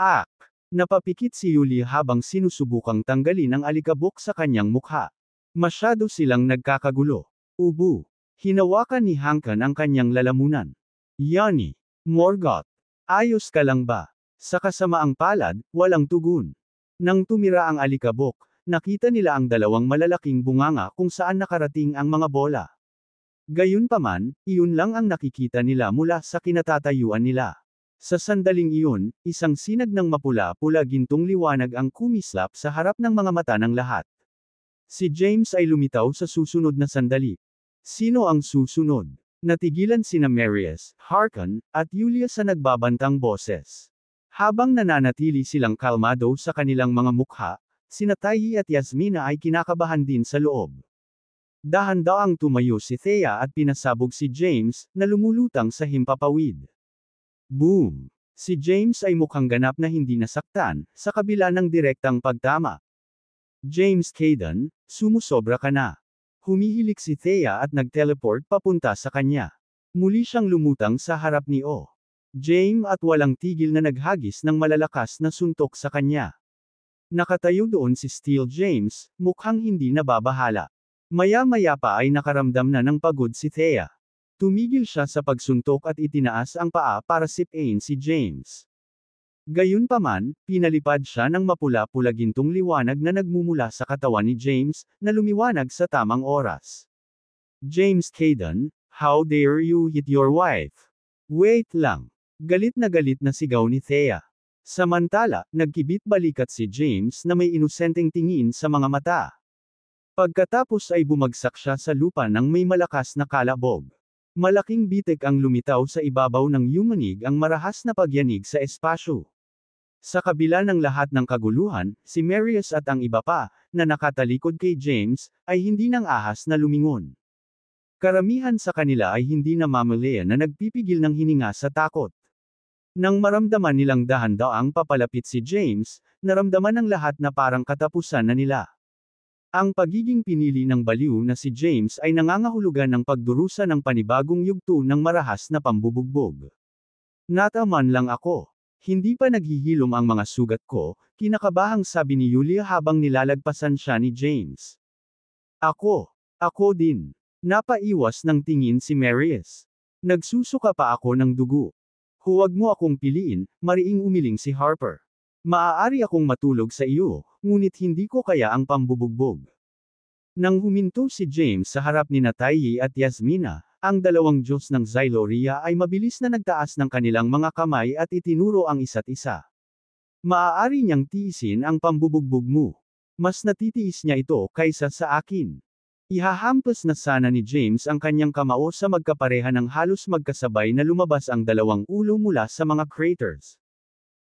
Ak! Napapikit si Yuli habang sinusubukang tanggalin ang alikabok sa kanyang mukha. Masyado silang nagkakagulo. Ubu! Hinawakan ni Hankan ang kanyang lalamunan. Yani! Morgot! Ayos ka lang ba? Sa kasamaang palad, walang tugon. Nang tumira ang alikabok, nakita nila ang dalawang malalaking bunganga kung saan nakarating ang mga bola. Gayunpaman, iyon lang ang nakikita nila mula sa kinatatayuan nila. Sa sandaling iyon, isang sinag ng mapula-pula gintong liwanag ang kumislap sa harap ng mga mata ng lahat. Si James ay lumitaw sa susunod na sandali. Sino ang susunod? Natigilan sina Marius, Harkon, at Yulia sa nagbabantang boses. Habang nananatili silang kalmado sa kanilang mga mukha, Sina Taiyi at Yasmina ay kinakabahan din sa loob. dahan ang tumayo si Thea at pinasabog si James, na lumulutang sa himpapawid. Boom! Si James ay mukhang ganap na hindi nasaktan, sa kabila ng direktang pagtama. James Caden, sumusobra ka na. Humihilik si Thea at nagteleport papunta sa kanya. Muli siyang lumutang sa harap ni O. James at walang tigil na naghagis ng malalakas na suntok sa kanya. Nakatayo doon si Steel James, mukhang hindi nababahala. Maya-maya pa ay nakaramdam na ng pagod si Thea. Tumigil siya sa pagsuntok at itinaas ang paa para sipain si James. Gayunpaman, pinalipad siya ng mapula-pula gintong liwanag na nagmumula sa katawan ni James, na lumiwanag sa tamang oras. James Caden, how dare you hit your wife? Wait lang. Galit na galit na sigaw ni Thea. Samantala, nagkibit-balikat si James na may inusenteng tingin sa mga mata. Pagkatapos ay bumagsak siya sa lupa ng may malakas na kalabog. Malaking bitik ang lumitaw sa ibabaw ng yumanig ang marahas na pagyanig sa espasyo. Sa kabila ng lahat ng kaguluhan, si Marius at ang iba pa, na nakatalikod kay James, ay hindi nang ahas na lumingon. Karamihan sa kanila ay hindi namamalayan na nagpipigil ng hininga sa takot. Nang maramdaman nilang dahan daw ang papalapit si James, naramdaman ng lahat na parang katapusan na nila. Ang pagiging pinili ng baliw na si James ay nangangahulugan ng pagdurusa ng panibagong yugto ng marahas na pambubugbog. Nataman lang ako. Hindi pa naghihilom ang mga sugat ko, kinakabahang sabi ni Yulia habang nilalagpasan siya ni James. Ako. Ako din. Napaiwas ng tingin si Marius. Nagsusuka pa ako ng dugo. Huwag mo akong piliin, mariing umiling si Harper. Maaari akong matulog sa iyo, ngunit hindi ko kaya ang pambubugbog. Nang huminto si James sa harap ni Natayi at Yasmina, ang dalawang Diyos ng Xyloria ay mabilis na nagtaas ng kanilang mga kamay at itinuro ang isa't isa. Maaari niyang tiisin ang pambubugbog mo. Mas natitiis niya ito kaysa sa akin. Ihahampas na sana ni James ang kanyang kamao sa magkapareha ng halos magkasabay na lumabas ang dalawang ulo mula sa mga craters.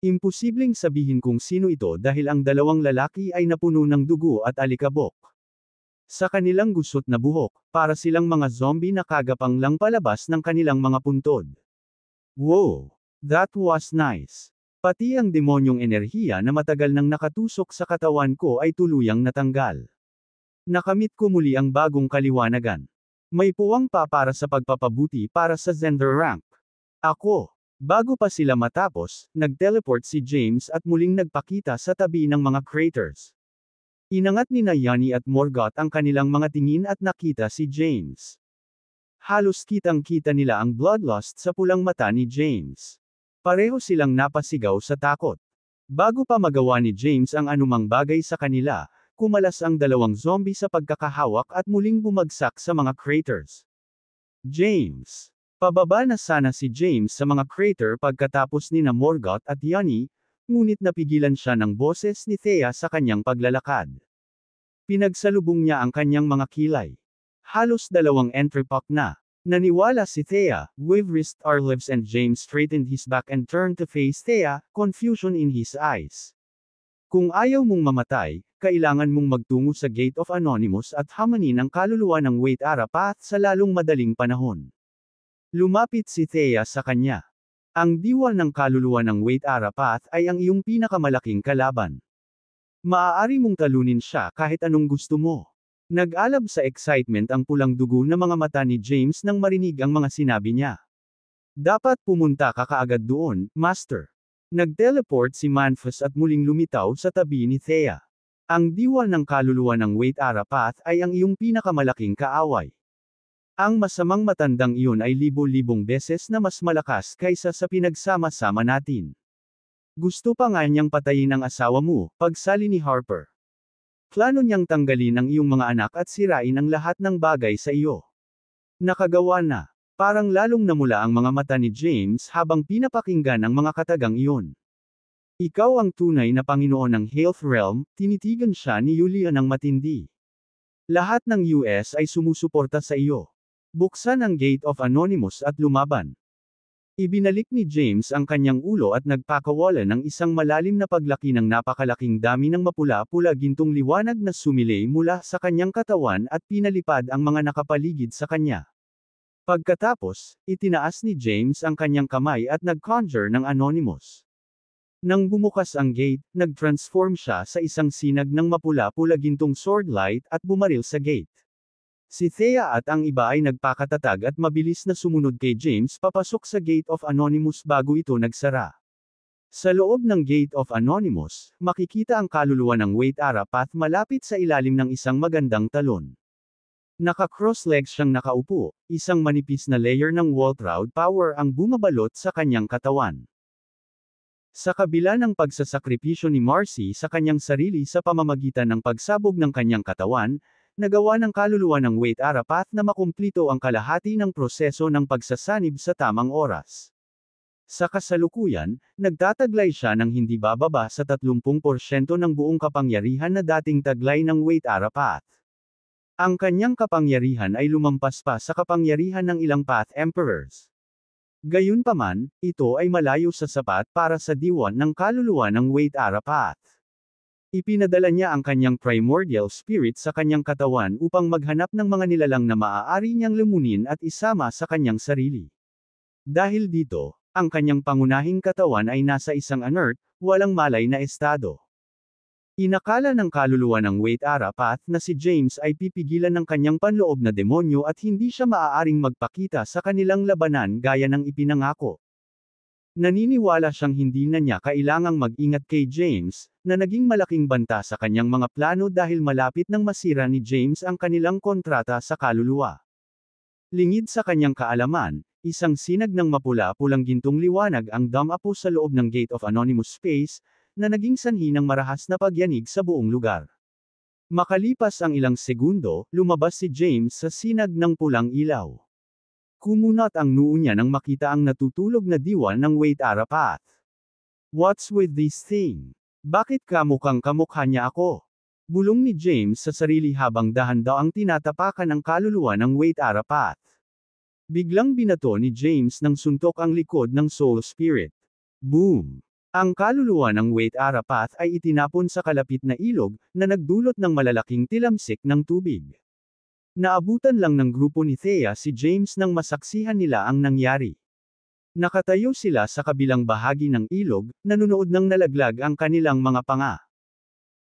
Imposibleng sabihin kung sino ito dahil ang dalawang lalaki ay napuno ng dugo at alikabok. Sa kanilang gusot na buhok, para silang mga zombie na kagapang lang palabas ng kanilang mga puntod. Wow! That was nice! Pati ang demonyong enerhiya na matagal nang nakatusok sa katawan ko ay tuluyang natanggal. Nakamit ko muli ang bagong kaliwanagan. May puwang pa para sa pagpapabuti para sa Zender Ramp. Ako. Bago pa sila matapos, nag-teleport si James at muling nagpakita sa tabi ng mga craters. Inangat ni Nayani at Morgoth ang kanilang mga tingin at nakita si James. Halos kitang-kita nila ang bloodlust sa pulang mata ni James. Pareho silang napasigaw sa takot. Bago pa magawa ni James ang anumang bagay sa kanila, kumalas ang dalawang zombie sa pagkakahawak at muling bumagsak sa mga craters. James. Pababa na sana si James sa mga crater pagkatapos ni na Morgoth at Yanni, ngunit napigilan siya ng boses ni Thea sa kanyang paglalakad. Pinagsalubong niya ang kanyang mga kilay. Halos dalawang entry entrepot na. Naniwala si Thea, wave wrist Arlevs and James straightened his back and turned to face Thea, confusion in his eyes. Kung ayaw mong mamatay, kailangan mong magtungo sa Gate of Anonymous at hamanin ang kaluluwa ng Wait Arapath sa lalong madaling panahon. Lumapit si Thea sa kanya. Ang diwa ng kaluluwa ng Wait Arapath ay ang iyong pinakamalaking kalaban. Maaari mong talunin siya kahit anong gusto mo. Nag-alab sa excitement ang pulang dugo na mga mata ni James nang marinig ang mga sinabi niya. Dapat pumunta ka kaagad doon, Master. Nag-teleport si Manfus at muling lumitaw sa tabi ni Thea. Ang diwa ng kaluluwa ng Wait Arapath ay ang iyong pinakamalaking kaaway. Ang masamang matandang iyon ay libo-libong beses na mas malakas kaysa sa pinagsama-sama natin. Gusto pa nga niyang patayin ang asawa mo, pagsali ni Harper. Plano niyang tanggalin ang iyong mga anak at sirain ang lahat ng bagay sa iyo. Nakagawa na. Parang lalong namula ang mga mata ni James habang pinapakinggan ang mga katagang iyon. Ikaw ang tunay na Panginoon ng Health Realm, tinitigan siya ni Yulia ng matindi. Lahat ng US ay sumusuporta sa iyo. Buksan ang Gate of Anonymous at lumaban. Ibinalik ni James ang kanyang ulo at nagpakawala ng isang malalim na paglaki ng napakalaking dami ng mapula-pula gintong liwanag na sumilay mula sa kanyang katawan at pinalipad ang mga nakapaligid sa kanya. Pagkatapos, itinaas ni James ang kanyang kamay at nagconjure ng Anonymous. Nang bumukas ang gate, nag-transform siya sa isang sinag ng mapula-pula gintong sword light at bumaril sa gate. Si Thea at ang iba ay nagpakatatag at mabilis na sumunod kay James papasok sa Gate of Anonymous bago ito nagsara. Sa loob ng Gate of Anonymous, makikita ang kaluluwa ng Wait Arapath malapit sa ilalim ng isang magandang talon. Naka-cross-legs siyang nakaupo, isang manipis na layer ng wall power ang bumabalot sa kanyang katawan. Sa kabila ng pagsasakripisyo ni Marcy sa kanyang sarili sa pamamagitan ng pagsabog ng kanyang katawan, nagawa ng kaluluwa ng Wait Arapath na makumplito ang kalahati ng proseso ng pagsasanib sa tamang oras. Sa kasalukuyan, nagtataglay siya ng hindi bababa sa 30% ng buong kapangyarihan na dating taglay ng Wait Arapath. Ang kanyang kapangyarihan ay lumampas pa sa kapangyarihan ng ilang Path Emperors. Gayunpaman, ito ay malayo sa sapat para sa diwan ng kaluluwa ng Wade Arapat. Ipinadala niya ang kanyang primordial spirit sa kanyang katawan upang maghanap ng mga nilalang na maaari niyang lumunin at isama sa kanyang sarili. Dahil dito, ang kanyang pangunahing katawan ay nasa isang inert, walang malay na estado. Inakala ng kaluluwa ng Wait Arapat na si James ay pipigilan ng kanyang panloob na demonyo at hindi siya maaaring magpakita sa kanilang labanan gaya ng ipinangako. Naniniwala siyang hindi na niya kailangang mag-ingat kay James, na naging malaking banta sa kanyang mga plano dahil malapit nang masira ni James ang kanilang kontrata sa kaluluwa. Lingid sa kanyang kaalaman, isang sinag ng mapula-pulang gintong liwanag ang dumapo sa loob ng Gate of Anonymous Space, na naging sanhi ng marahas na pagyanig sa buong lugar. Makalipas ang ilang segundo, lumabas si James sa sinag ng pulang ilaw. Kumunot ang noo niya nang makita ang natutulog na diwa ng Wait Arapath. What's with this thing? Bakit kamukhang kamukha niya ako? Bulong ni James sa sarili habang dahan daw ang tinatapakan ng kaluluwa ng Wait Arapath. Biglang binato ni James ng suntok ang likod ng Soul Spirit. Boom! Ang kaluluwa ng Wait Arapath ay itinapon sa kalapit na ilog, na nagdulot ng malalaking tilamsik ng tubig. Naabutan lang ng grupo ni Thea si James nang masaksihan nila ang nangyari. Nakatayo sila sa kabilang bahagi ng ilog, nanunood ng nalaglag ang kanilang mga panga.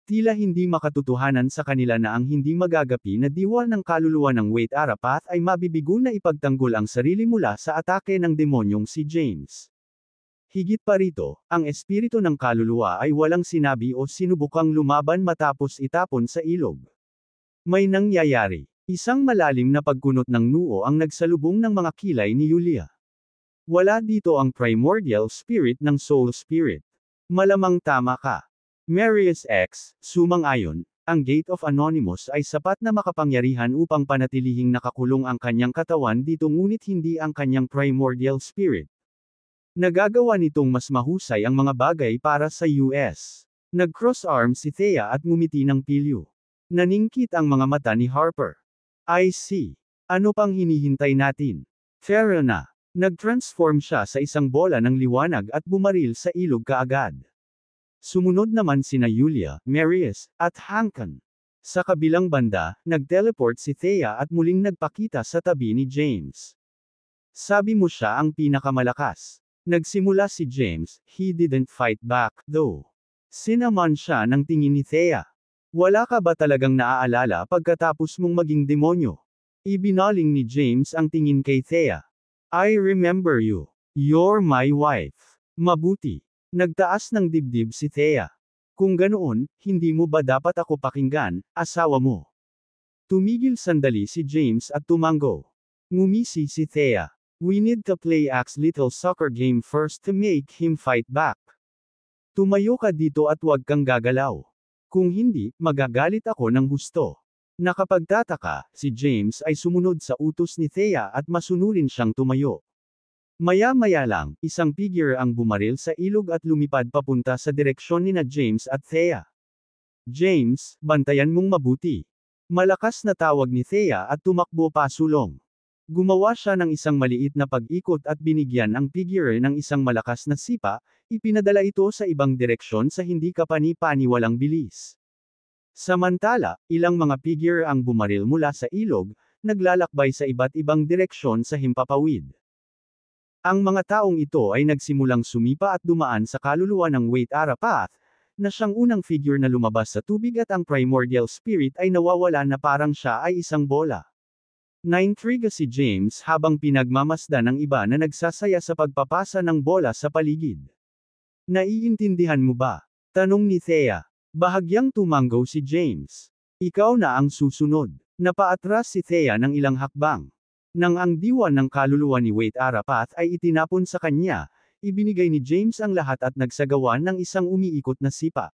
Tila hindi makatutuhanan sa kanila na ang hindi magagapi na diwa ng kaluluwa ng Wait Arapath ay mabibigo na ipagtanggol ang sarili mula sa atake ng demonyong si James. Higit pa rito, ang espiritu ng kaluluwa ay walang sinabi o sinubukang lumaban matapos itapon sa ilog. May nangyayari. Isang malalim na pagkunot ng nuo ang nagsalubong ng mga kilay ni Yulia. Wala dito ang primordial spirit ng soul spirit. Malamang tama ka. Marius X, sumang-ayon, ang Gate of Anonymous ay sapat na makapangyarihan upang panatilihing nakakulong ang kanyang katawan dito ngunit hindi ang kanyang primordial spirit. Nagagawa nitong mas mahusay ang mga bagay para sa US. Nag-cross arm si Thea at ngumiti ng pilyo. Naningkit ang mga mata ni Harper. I see. Ano pang hinihintay natin? Fair na. Nag-transform siya sa isang bola ng liwanag at bumaril sa ilog kaagad. Sumunod naman sina Yulia, Marius, at Hankan. Sa kabilang banda, nag-teleport si Thea at muling nagpakita sa tabi ni James. Sabi mo siya ang pinakamalakas. Nagsimula si James, he didn't fight back, though. Sinaman siya ng tingin ni Thea. Wala ka ba talagang naaalala pagkatapos mong maging demonyo? Ibinaling ni James ang tingin kay Thea. I remember you. You're my wife. Mabuti. Nagtaas ng dibdib si Thea. Kung ganoon, hindi mo ba dapat ako pakinggan, asawa mo? Tumigil sandali si James at tumango. Ngumisi si Thea. We need to play Axe little soccer game first to make him fight back. Tumayo ka dito at huwag kang gagalaw. Kung hindi, magagalit ako ng husto. Nakapagtataka, si James ay sumunod sa utos ni Thea at masunurin siyang tumayo. Maya-maya lang, isang figure ang bumaril sa ilog at lumipad papunta sa direksyon ni na James at Thea. James, bantayan mong mabuti. Malakas na tawag ni Thea at tumakbo pasulong. Gumawa siya ng isang maliit na pag-ikot at binigyan ang figure ng isang malakas na sipa, ipinadala ito sa ibang direksyon sa hindi kapani-paniwalang bilis. Samantala, ilang mga figure ang bumaril mula sa ilog, naglalakbay sa iba't ibang direksyon sa himpapawid. Ang mga taong ito ay nagsimulang sumipa at dumaan sa kaluluwa ng Wait Ara Path, na siyang unang figure na lumabas sa tubig at ang primordial spirit ay nawawala na parang siya ay isang bola. Naintriga si James habang pinagmamasdan ng iba na nagsasaya sa pagpapasa ng bola sa paligid. Naiintindihan mo ba? Tanong ni Thea. Bahagyang tumanggaw si James. Ikaw na ang susunod. Napaatras si Thea ng ilang hakbang. Nang ang diwa ng kaluluwa ni Wait Arapath ay itinapon sa kanya, ibinigay ni James ang lahat at nagsagawa ng isang umiikot na sipa.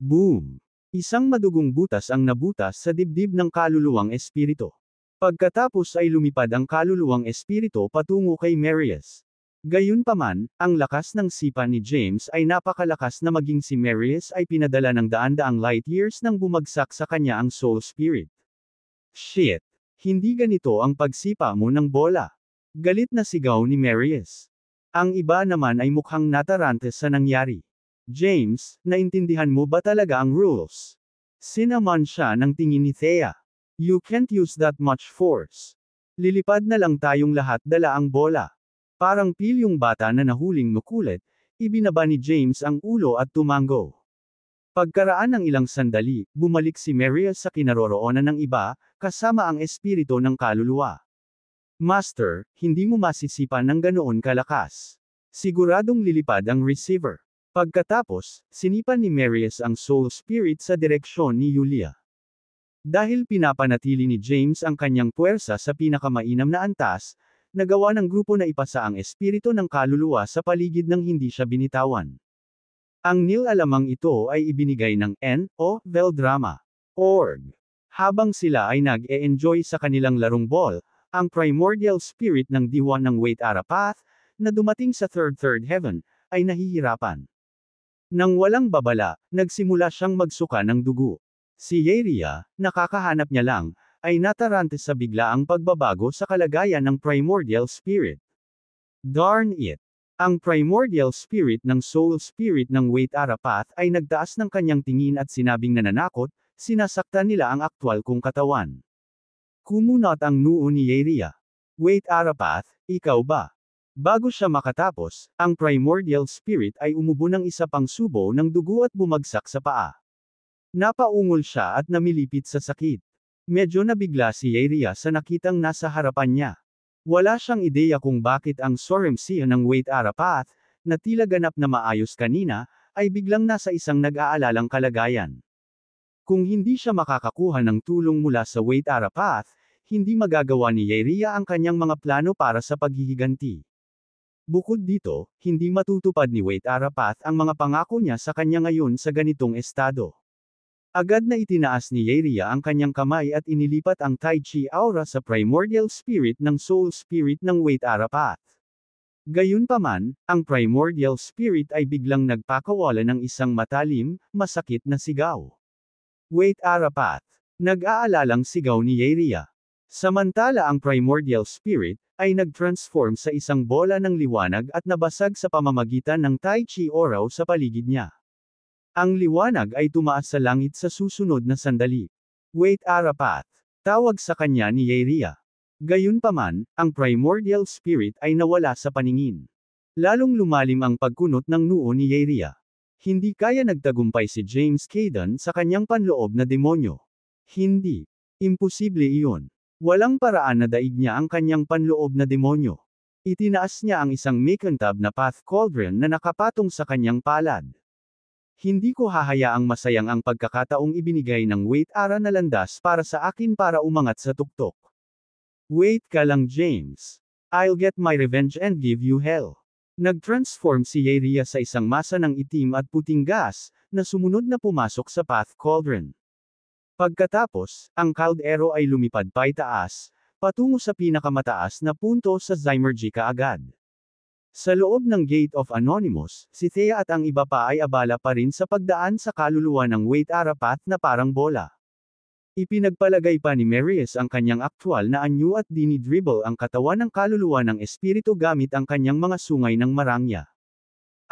Boom! Isang madugong butas ang nabutas sa dibdib ng kaluluwang espirito. Pagkatapos ay lumipad ang kaluluwang espirito patungo kay Marius. Gayunpaman, ang lakas ng sipa ni James ay napakalakas na maging si Marius ay pinadala ng daan-daang light years nang bumagsak sa kanya ang soul spirit. Shit! Hindi ganito ang pagsipa mo ng bola. Galit na sigaw ni Marius. Ang iba naman ay mukhang natarantes sa nangyari. James, naintindihan mo ba talaga ang rules? Sinaman siya ng tingin ni Thea. You can't use that much force. Lilipad na lang tayong lahat dala ang bola. Parang pil yung bata na nahuling nukulit, ibinaba ni James ang ulo at tumango. Pagkaraan ng ilang sandali, bumalik si Maria sa kinaroroonan ng iba, kasama ang espirito ng kaluluwa. Master, hindi mo masisipan ng ganoon kalakas. Siguradong lilipad ang receiver. Pagkatapos, sinipan ni Marius ang soul spirit sa direksyon ni Yulia. Dahil pinapanatili ni James ang kanyang puwersa sa pinakamainam na antas, nagawa ng grupo na ipasa ang espiritu ng kaluluwa sa paligid ng hindi siya binitawan. Ang nilalamang ito ay ibinigay ng N. O. Veldrama. Org. Habang sila ay nag-e-enjoy sa kanilang larong ball, ang primordial spirit ng diwa ng Wait Arapath, na dumating sa Third Third Heaven, ay nahihirapan. Nang walang babala, nagsimula siyang magsuka ng dugo. Si Yeria, nakakahanap niya lang, ay nataranta sa biglaang pagbabago sa kalagayan ng primordial spirit. Darn it! Ang primordial spirit ng soul spirit ng Wait Arapath ay nagtaas ng kanyang tingin at sinabing nananakot, sinasaktan nila ang aktwal kong katawan. Kumunot ang noo ni Yeria. Wait Arapath, ikaw ba? Bago siya makatapos, ang primordial spirit ay umubo ng isa pang subo ng dugo at bumagsak sa paa. Napaungol siya at namilipit sa sakit. Medyo nabigla si Yeria sa nakitang nasa harapan niya. Wala siyang ideya kung bakit ang soremsiya ng Wait Arapath, na tila ganap na maayos kanina, ay biglang nasa isang nag-aalalang kalagayan. Kung hindi siya makakakuha ng tulong mula sa Wait Arapath, hindi magagawa ni Yeria ang kanyang mga plano para sa paghihiganti. Bukod dito, hindi matutupad ni Wait Arapath ang mga pangako niya sa kanya ngayon sa ganitong estado. Agad na itinaas ni Yeria ang kanyang kamay at inilipat ang Tai Chi aura sa primordial spirit ng soul spirit ng Wait Arapat. Gayunpaman, ang primordial spirit ay biglang nagpakawala ng isang matalim, masakit na sigaw. Wait Arapat. Nag-aalalang sigaw ni Yeria. Samantala ang primordial spirit, ay nag-transform sa isang bola ng liwanag at nabasag sa pamamagitan ng Tai Chi Oraw sa paligid niya. Ang liwanag ay tumaas sa langit sa susunod na sandali. Wait Arapat. Tawag sa kanya ni Yeria. Gayunpaman, ang primordial spirit ay nawala sa paningin. Lalong lumalim ang pagkunot ng noo ni Yeria. Hindi kaya nagtagumpay si James Caden sa kanyang panloob na demonyo. Hindi. Imposible iyon. Walang paraan na daig niya ang kanyang panloob na demonyo. Itinaas niya ang isang mekantab na path cauldron na nakapatong sa kanyang palad. Hindi ko hahayaang masayang ang pagkakataong ibinigay ng Wait Ara na landas para sa akin para umangat sa tuktok. Wait ka lang James. I'll get my revenge and give you hell. Nag-transform si Yeria sa isang masa ng itim at puting gas, na sumunod na pumasok sa Path Cauldron. Pagkatapos, ang kaldero ay lumipad pa'y taas, patungo sa pinakamataas na punto sa Zymergy kaagad. Sa loob ng Gate of Anonymous, si Thea at ang iba pa ay abala pa rin sa pagdaan sa kaluluwa ng Wait Arapat na parang bola. Ipinagpalagay pa ni Marius ang kanyang aktwal na anyo at dinidribble ang katawan ng kaluluwa ng espiritu gamit ang kanyang mga sungay ng marangya.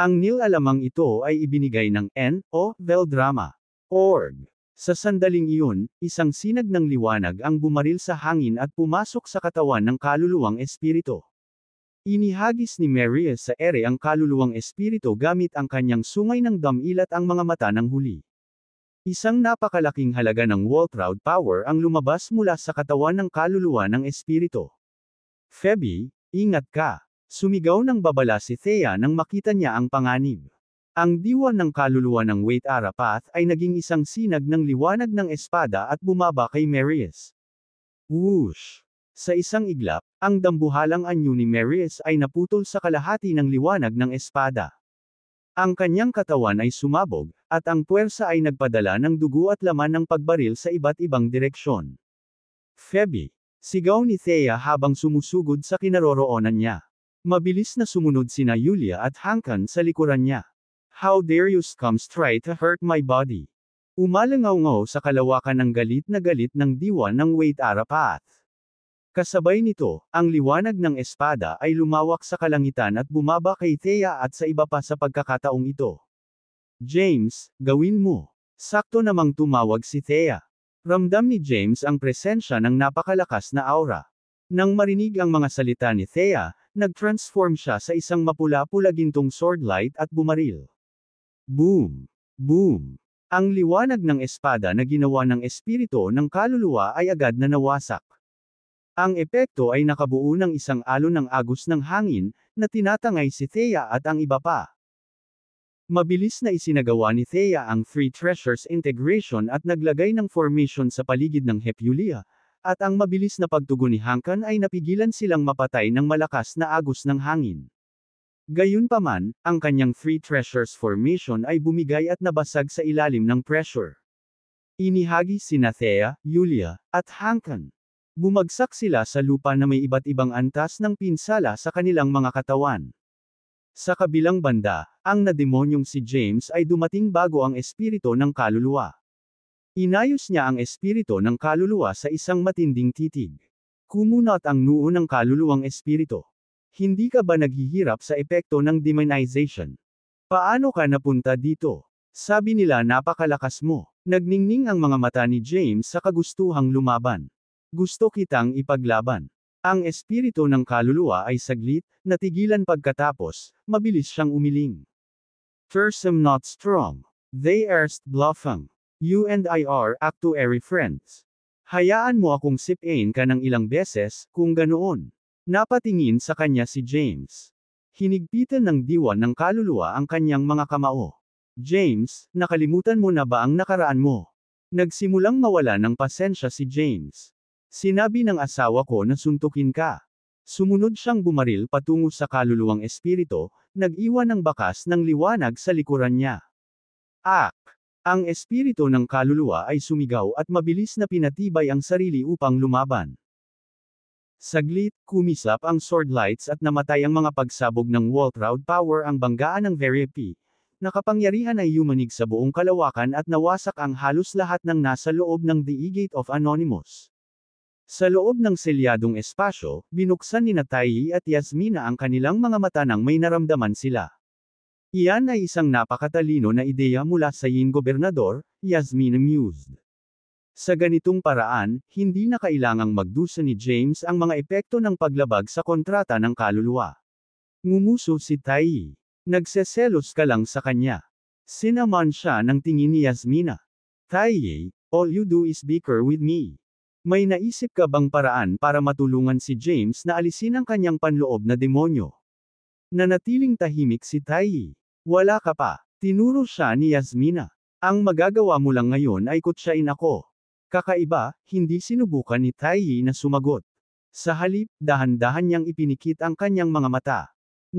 Ang nilalamang ito ay ibinigay ng N. O. Veldrama. Org. Sa sandaling iyon, isang sinag ng liwanag ang bumaril sa hangin at pumasok sa katawan ng kaluluwang espiritu. Inihagis ni Maria sa ere ang kaluluwang espiritu gamit ang kanyang sungay ng damilat ang mga mata ng huli. Isang napakalaking halaga ng Waltroud Power ang lumabas mula sa katawan ng kaluluwa ng espiritu. Febi, ingat ka! Sumigaw ng babala si Thea nang makita niya ang panganib. Ang diwa ng kaluluwa ng Wait Arapath ay naging isang sinag ng liwanag ng espada at bumaba kay Marius. Whoosh! Sa isang iglap, ang dambuhalang anyo ni Marius ay naputol sa kalahati ng liwanag ng espada. Ang kanyang katawan ay sumabog, at ang puwersa ay nagpadala ng dugo at laman ng pagbaril sa iba't ibang direksyon. Febi, sigaw ni Thea habang sumusugod sa kinaroroonan niya. Mabilis na sumunod sina Yulia at Hankan sa likuran niya. How dare you scums try to hurt my body? Umalangaw-ngaw sa kalawakan ng galit na galit ng diwa ng Wait Arapath. Kasabay nito, ang liwanag ng espada ay lumawak sa kalangitan at bumaba kay Thea at sa iba pa sa pagkakataong ito. James, gawin mo. Sakto namang tumawag si Thea. Ramdam ni James ang presensya ng napakalakas na aura. Nang marinig ang mga salita ni Thea, nag-transform siya sa isang mapula-pula gintong swordlight at bumaril. Boom! Boom! Ang liwanag ng espada na ginawa ng espirito ng kaluluwa ay agad na nawasak. Ang epekto ay nakabuo ng isang alon ng agos ng hangin, na tinatangay si Thea at ang iba pa. Mabilis na isinagawa ni Thea ang Three Treasures integration at naglagay ng formation sa paligid ng Hepulia, at ang mabilis na pagtugo ni Hankan ay napigilan silang mapatay ng malakas na agos ng hangin. Gayunpaman, ang kanyang Three Treasures formation ay bumigay at nabasag sa ilalim ng pressure. Inihagi sina Thea, Yulia, at Hankan. Bumagsak sila sa lupa na may iba't ibang antas ng pinsala sa kanilang mga katawan. Sa kabilang banda, ang nademonyong si James ay dumating bago ang espirito ng kaluluwa. Inayos niya ang espirito ng kaluluwa sa isang matinding titig. Kumunot ang noo ng kaluluwang espirito. Hindi ka ba naghihirap sa epekto ng demonization? Paano ka napunta dito? Sabi nila napakalakas mo. Nagningning ang mga mata ni James sa kagustuhang lumaban. Gusto kitang ipaglaban. Ang espiritu ng kaluluwa ay saglit, natigilan pagkatapos, mabilis siyang umiling. First I'm not strong. They erst bluffang. You and I are actuary friends. Hayaan mo akong sipain ka ng ilang beses, kung ganoon. Napatingin sa kanya si James. Hinigpitan ng diwa ng kaluluwa ang kanyang mga kamao. James, nakalimutan mo na ba ang nakaraan mo? Nagsimulang mawala ng pasensya si James. Sinabi ng asawa ko na suntukin ka. Sumunod siyang bumaril patungo sa kaluluwang espirito, nag-iwan ng bakas ng liwanag sa likuran niya. Ak! Ang espirito ng kaluluwa ay sumigaw at mabilis na pinatibay ang sarili upang lumaban. Saglit, kumisap ang sword lights at namatay ang mga pagsabog ng wall crowd power ang banggaan ng Verepi. Nakapangyarihan ay yumanig sa buong kalawakan at nawasak ang halos lahat ng nasa loob ng The E-Gate of Anonymous. Sa loob ng selyadong espasyo, binuksan ni Natayi at Yasmina ang kanilang mga mata nang may naramdaman sila. Iyan ay isang napakatalino na ideya mula sa Yin Gobernador, Yasmina mused. Sa ganitong paraan, hindi na kailangang magdusa ni James ang mga epekto ng paglabag sa kontrata ng kaluluwa. Ngumuso si Tai. Nagseselos ka lang sa kanya. Sinaman siya ng tingin ni Yasmina. Tai, all you do is bicker with me. May naisip ka bang paraan para matulungan si James na alisin ang kanyang panloob na demonyo? Nanatiling tahimik si Tai. Wala ka pa. Tinuro siya ni Yasmina. Ang magagawa mo lang ngayon ay kutsain ako. Kakaiba, hindi sinubukan ni Tai na sumagot. Sa halip, dahan-dahan niyang ipinikit ang kanyang mga mata.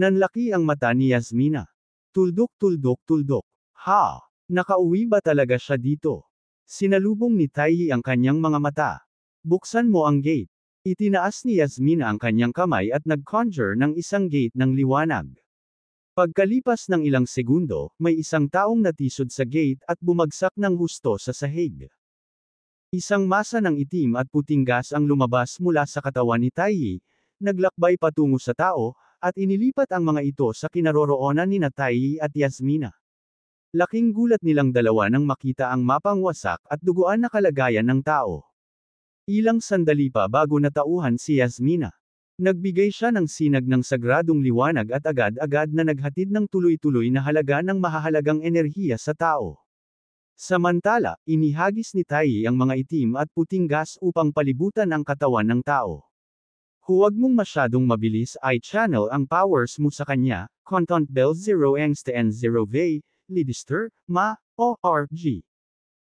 Nanlaki ang mata ni Yasmina. Tuldok-tuldok-tuldok. Ha! Nakauwi ba talaga siya dito? Sinalubong ni Tai ang kanyang mga mata. Buksan mo ang gate. Itinaas ni Yasmina ang kanyang kamay at nag-conjure ng isang gate ng liwanag. Pagkalipas ng ilang segundo, may isang taong natisod sa gate at bumagsak ng husto sa sahig. Isang masa ng itim at puting gas ang lumabas mula sa katawan ni Taiyi, naglakbay patungo sa tao, at inilipat ang mga ito sa kinaroroonan ni Taiyi at Yasmina. Laking gulat nilang dalawa nang makita ang mapang wasak at duguan na kalagayan ng tao. Ilang sandali pa bago natauhan si Yasmina. Nagbigay siya ng sinag ng sagradong liwanag at agad-agad na naghatid ng tuloy-tuloy na halaga ng mahahalagang enerhiya sa tao. Samantala, inihagis ni Tai ang mga itim at puting gas upang palibutan ang katawan ng tao. Huwag mong masyadong mabilis i-channel ang powers mo sa kanya, Content Bell 0 Angst and 0 V, Lidister, Ma, O, R, G.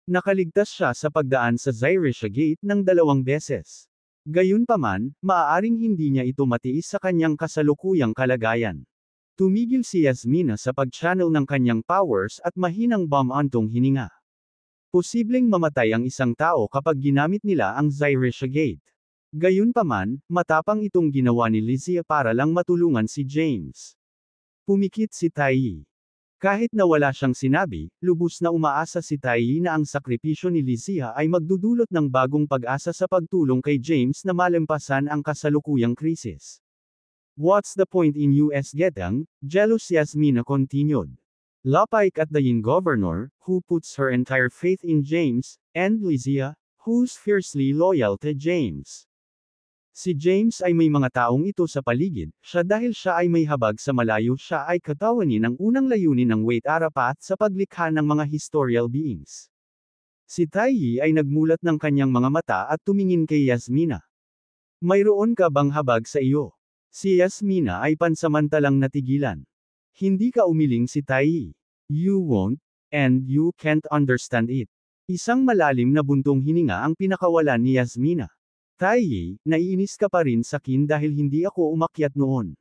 Nakaligtas siya sa pagdaan sa Zyrisha Gate ng dalawang beses. Gayunpaman, maaaring hindi niya ito matiis sa kanyang kasalukuyang kalagayan. Tumigil si Yasmina sa pag-channel ng kanyang powers at mahinang bamantong hininga. Posibleng mamatay ang isang tao kapag ginamit nila ang Zyrisha Gate. Gayunpaman, matapang itong ginawa ni Lizzie para lang matulungan si James. Pumikit si Tai. Kahit na wala siyang sinabi, lubos na umaasa si Taiyi na ang sakripisyo ni Lizia ay magdudulot ng bagong pag-asa sa pagtulong kay James na malampasan ang kasalukuyang krisis. What's the point in US getting? Jealous Yasmina continued. Lapike at the Yin governor, who puts her entire faith in James, and Lizia, who's fiercely loyal to James. Si James ay may mga taong ito sa paligid, siya dahil siya ay may habag sa malayo siya ay katawanin ng unang layunin ng Wait Arapat sa paglikha ng mga historial beings. Si Taiyi ay nagmulat ng kanyang mga mata at tumingin kay Yasmina. Mayroon ka bang habag sa iyo? Si Yasmina ay pansamantalang natigilan. Hindi ka umiling si Taiyi. You won't, and you can't understand it. Isang malalim na buntong hininga ang pinakawalan ni Yasmina. Taiyi, naiinis ka pa rin sa akin dahil hindi ako umakyat noon.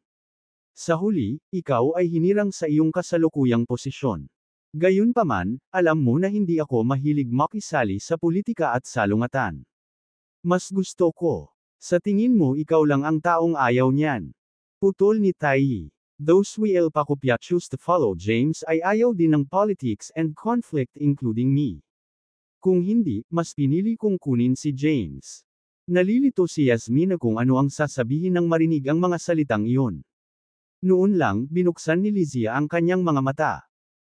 Sa huli, ikaw ay hinirang sa iyong kasalukuyang posisyon. Gayunpaman, alam mo na hindi ako mahilig makisali sa politika at salungatan. Mas gusto ko. Sa tingin mo ikaw lang ang taong ayaw niyan. Putol ni Taiyi. Those we el pakupya choose to follow James ay ayaw din ng politics and conflict including me. Kung hindi, mas pinili kong kunin si James. Nalilito si Yasmina kung ano ang sasabihin nang marinig ang mga salitang iyon. Noon lang, binuksan ni Lizia ang kanyang mga mata.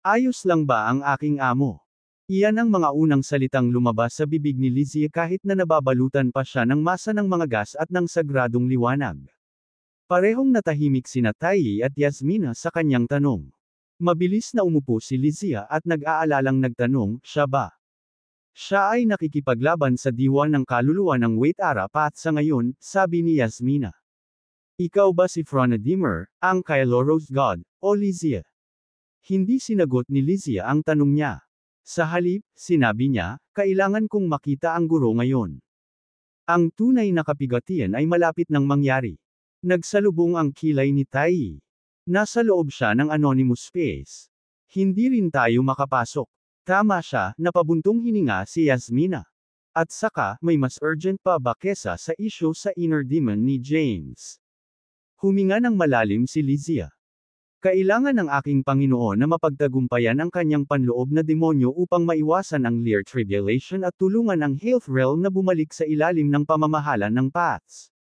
Ayos lang ba ang aking amo? Iyan ang mga unang salitang lumabas sa bibig ni Lizia kahit na nababalutan pa siya ng masa ng mga gas at ng sagradong liwanag. Parehong natahimik sina Taye at Yasmina sa kanyang tanong. Mabilis na umupo si Lizia at nag-aalalang nagtanong, siya ba? Siya ay nakikipaglaban sa diwa ng kaluluwa ng Wait Arapat sa ngayon, sabi ni Yasmina. Ikaw ba si Fronadimer, ang Kyloros God, o Lysia? Hindi sinagot ni Lizia ang tanong niya. Sa halip, sinabi niya, kailangan kong makita ang guro ngayon. Ang tunay na kapigatian ay malapit ng mangyari. Nagsalubong ang kilay ni Tai. Nasa loob siya ng anonymous space. Hindi rin tayo makapasok. Tama siya, napabuntong hininga si Yasmina. At saka, may mas urgent pa ba kesa sa isyo sa inner demon ni James? Huminga ng malalim si Lizia. Kailangan ng aking Panginoon na mapagtagumpayan ang kanyang panloob na demonyo upang maiwasan ang Lear Tribulation at tulungan ang Health Realm na bumalik sa ilalim ng pamamahala ng Pats.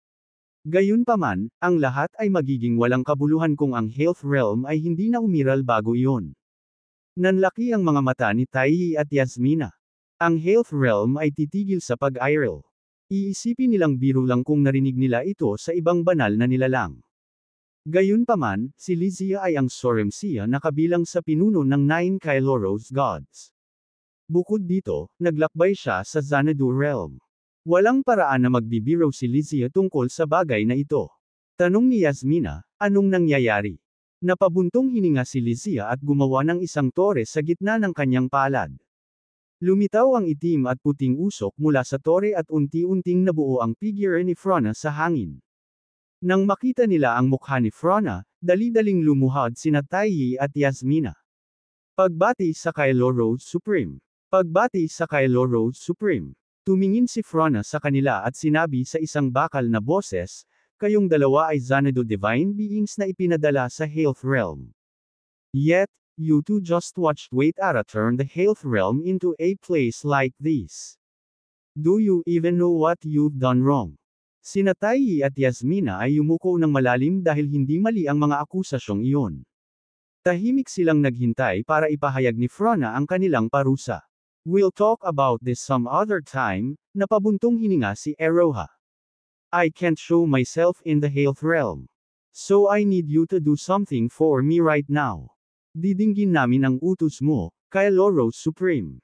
Gayunpaman, ang lahat ay magiging walang kabuluhan kung ang Health Realm ay hindi na umiral bago iyon. Nanlaki ang mga mata ni Taiyi at Yasmina. Ang health realm ay titigil sa pag-iral. Iisipin nilang biro lang kung narinig nila ito sa ibang banal na nilalang. Gayunpaman, si Lysia ay ang Soremsia na kabilang sa pinuno ng Nine Kyloros Gods. Bukod dito, naglakbay siya sa Xanadu Realm. Walang paraan na magbibiro si Lysia tungkol sa bagay na ito. Tanong ni Yasmina, anong nangyayari? Napabuntong hininga si Lizia at gumawa ng isang tore sa gitna ng kanyang palad. Lumitaw ang itim at puting usok mula sa tore at unti-unting nabuo ang figure ni Frona sa hangin. Nang makita nila ang mukha ni Frona, dali-daling lumuhod sina Taiyi at Yasmina. Pagbati sa Kylo Rose Supreme. Pagbati sa Kylo Rose Supreme. Tumingin si Frona sa kanila at sinabi sa isang bakal na boses, Kayong dalawa ay Xanadu divine beings na ipinadala sa Health Realm. Yet, you two just watched Wait Ara turn the Health Realm into a place like this. Do you even know what you've done wrong? Sina Taiyi at Yasmina ay yumuko ng malalim dahil hindi mali ang mga akusasyong iyon. Tahimik silang naghintay para ipahayag ni Frona ang kanilang parusa. We'll talk about this some other time, napabuntong hininga si Eroha. I can't show myself in the health realm. So I need you to do something for me right now. Didinggin namin ang utos mo, kay Supreme.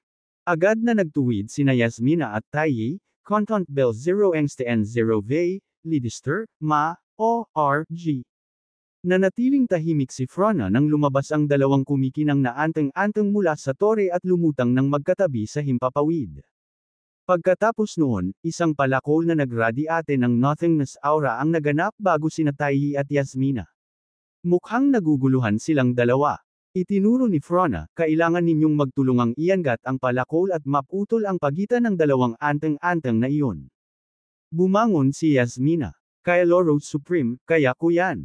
Agad na nagtuwid sina Yasmina at Tayi, Contant Bell 0 Angst and 0 V, Lidister, Ma, O, R, G. Nanatiling tahimik si Frona nang lumabas ang dalawang kumikinang na anteng-anteng mula sa tore at lumutang ng magkatabi sa himpapawid. Pagkatapos noon, isang palakol na nagradiate ng nothingness aura ang naganap bago sina Taihi at Yasmina. Mukhang naguguluhan silang dalawa. Itinuro ni Frona, kailangan ninyong magtulungang iangat ang palakol at maputol ang pagitan ng dalawang anteng-anteng na iyon. Bumangon si Yasmina. Kaya Loro Supreme, kaya ko yan.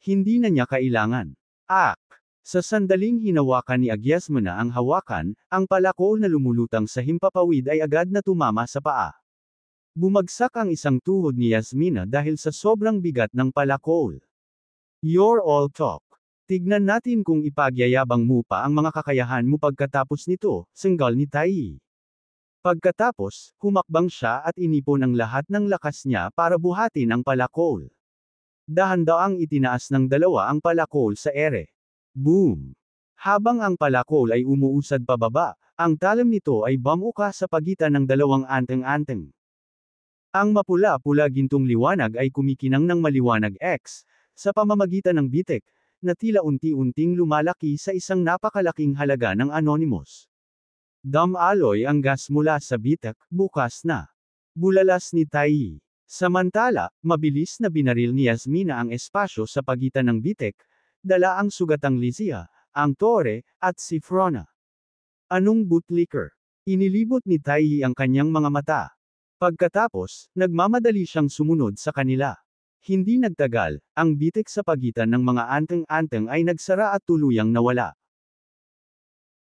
Hindi na niya kailangan. Ah, sa sandaling hinawakan ni Agyasmo na ang hawakan, ang palakol na lumulutang sa himpapawid ay agad na tumama sa paa. Bumagsak ang isang tuhod ni Yasmina dahil sa sobrang bigat ng palakol. You're all talk. Tignan natin kung ipagyayabang mo pa ang mga kakayahan mo pagkatapos nito, senggal ni Tai. Pagkatapos, humakbang siya at inipon ang lahat ng lakas niya para buhatin ang palakol. dahan daw ang itinaas ng dalawa ang palakol sa ere. Boom! Habang ang palakol ay umuusad pababa, ang talam nito ay bamuka sa pagitan ng dalawang anteng-anteng. Ang mapula-pula gintong liwanag ay kumikinang ng maliwanag X, sa pamamagitan ng bitek, na tila unti-unting lumalaki sa isang napakalaking halaga ng Anonymous. Dam alloy ang gas mula sa bitek, bukas na. Bulalas ni Tai. Samantala, mabilis na binaril ni Yasmina ang espasyo sa pagitan ng bitek, dala ang sugatang Lysia, ang Tore, at si Frona. Anong bootlicker? Inilibot ni Taiyi ang kanyang mga mata. Pagkatapos, nagmamadali siyang sumunod sa kanila. Hindi nagtagal, ang bitik sa pagitan ng mga anteng-anteng ay nagsara at tuluyang nawala.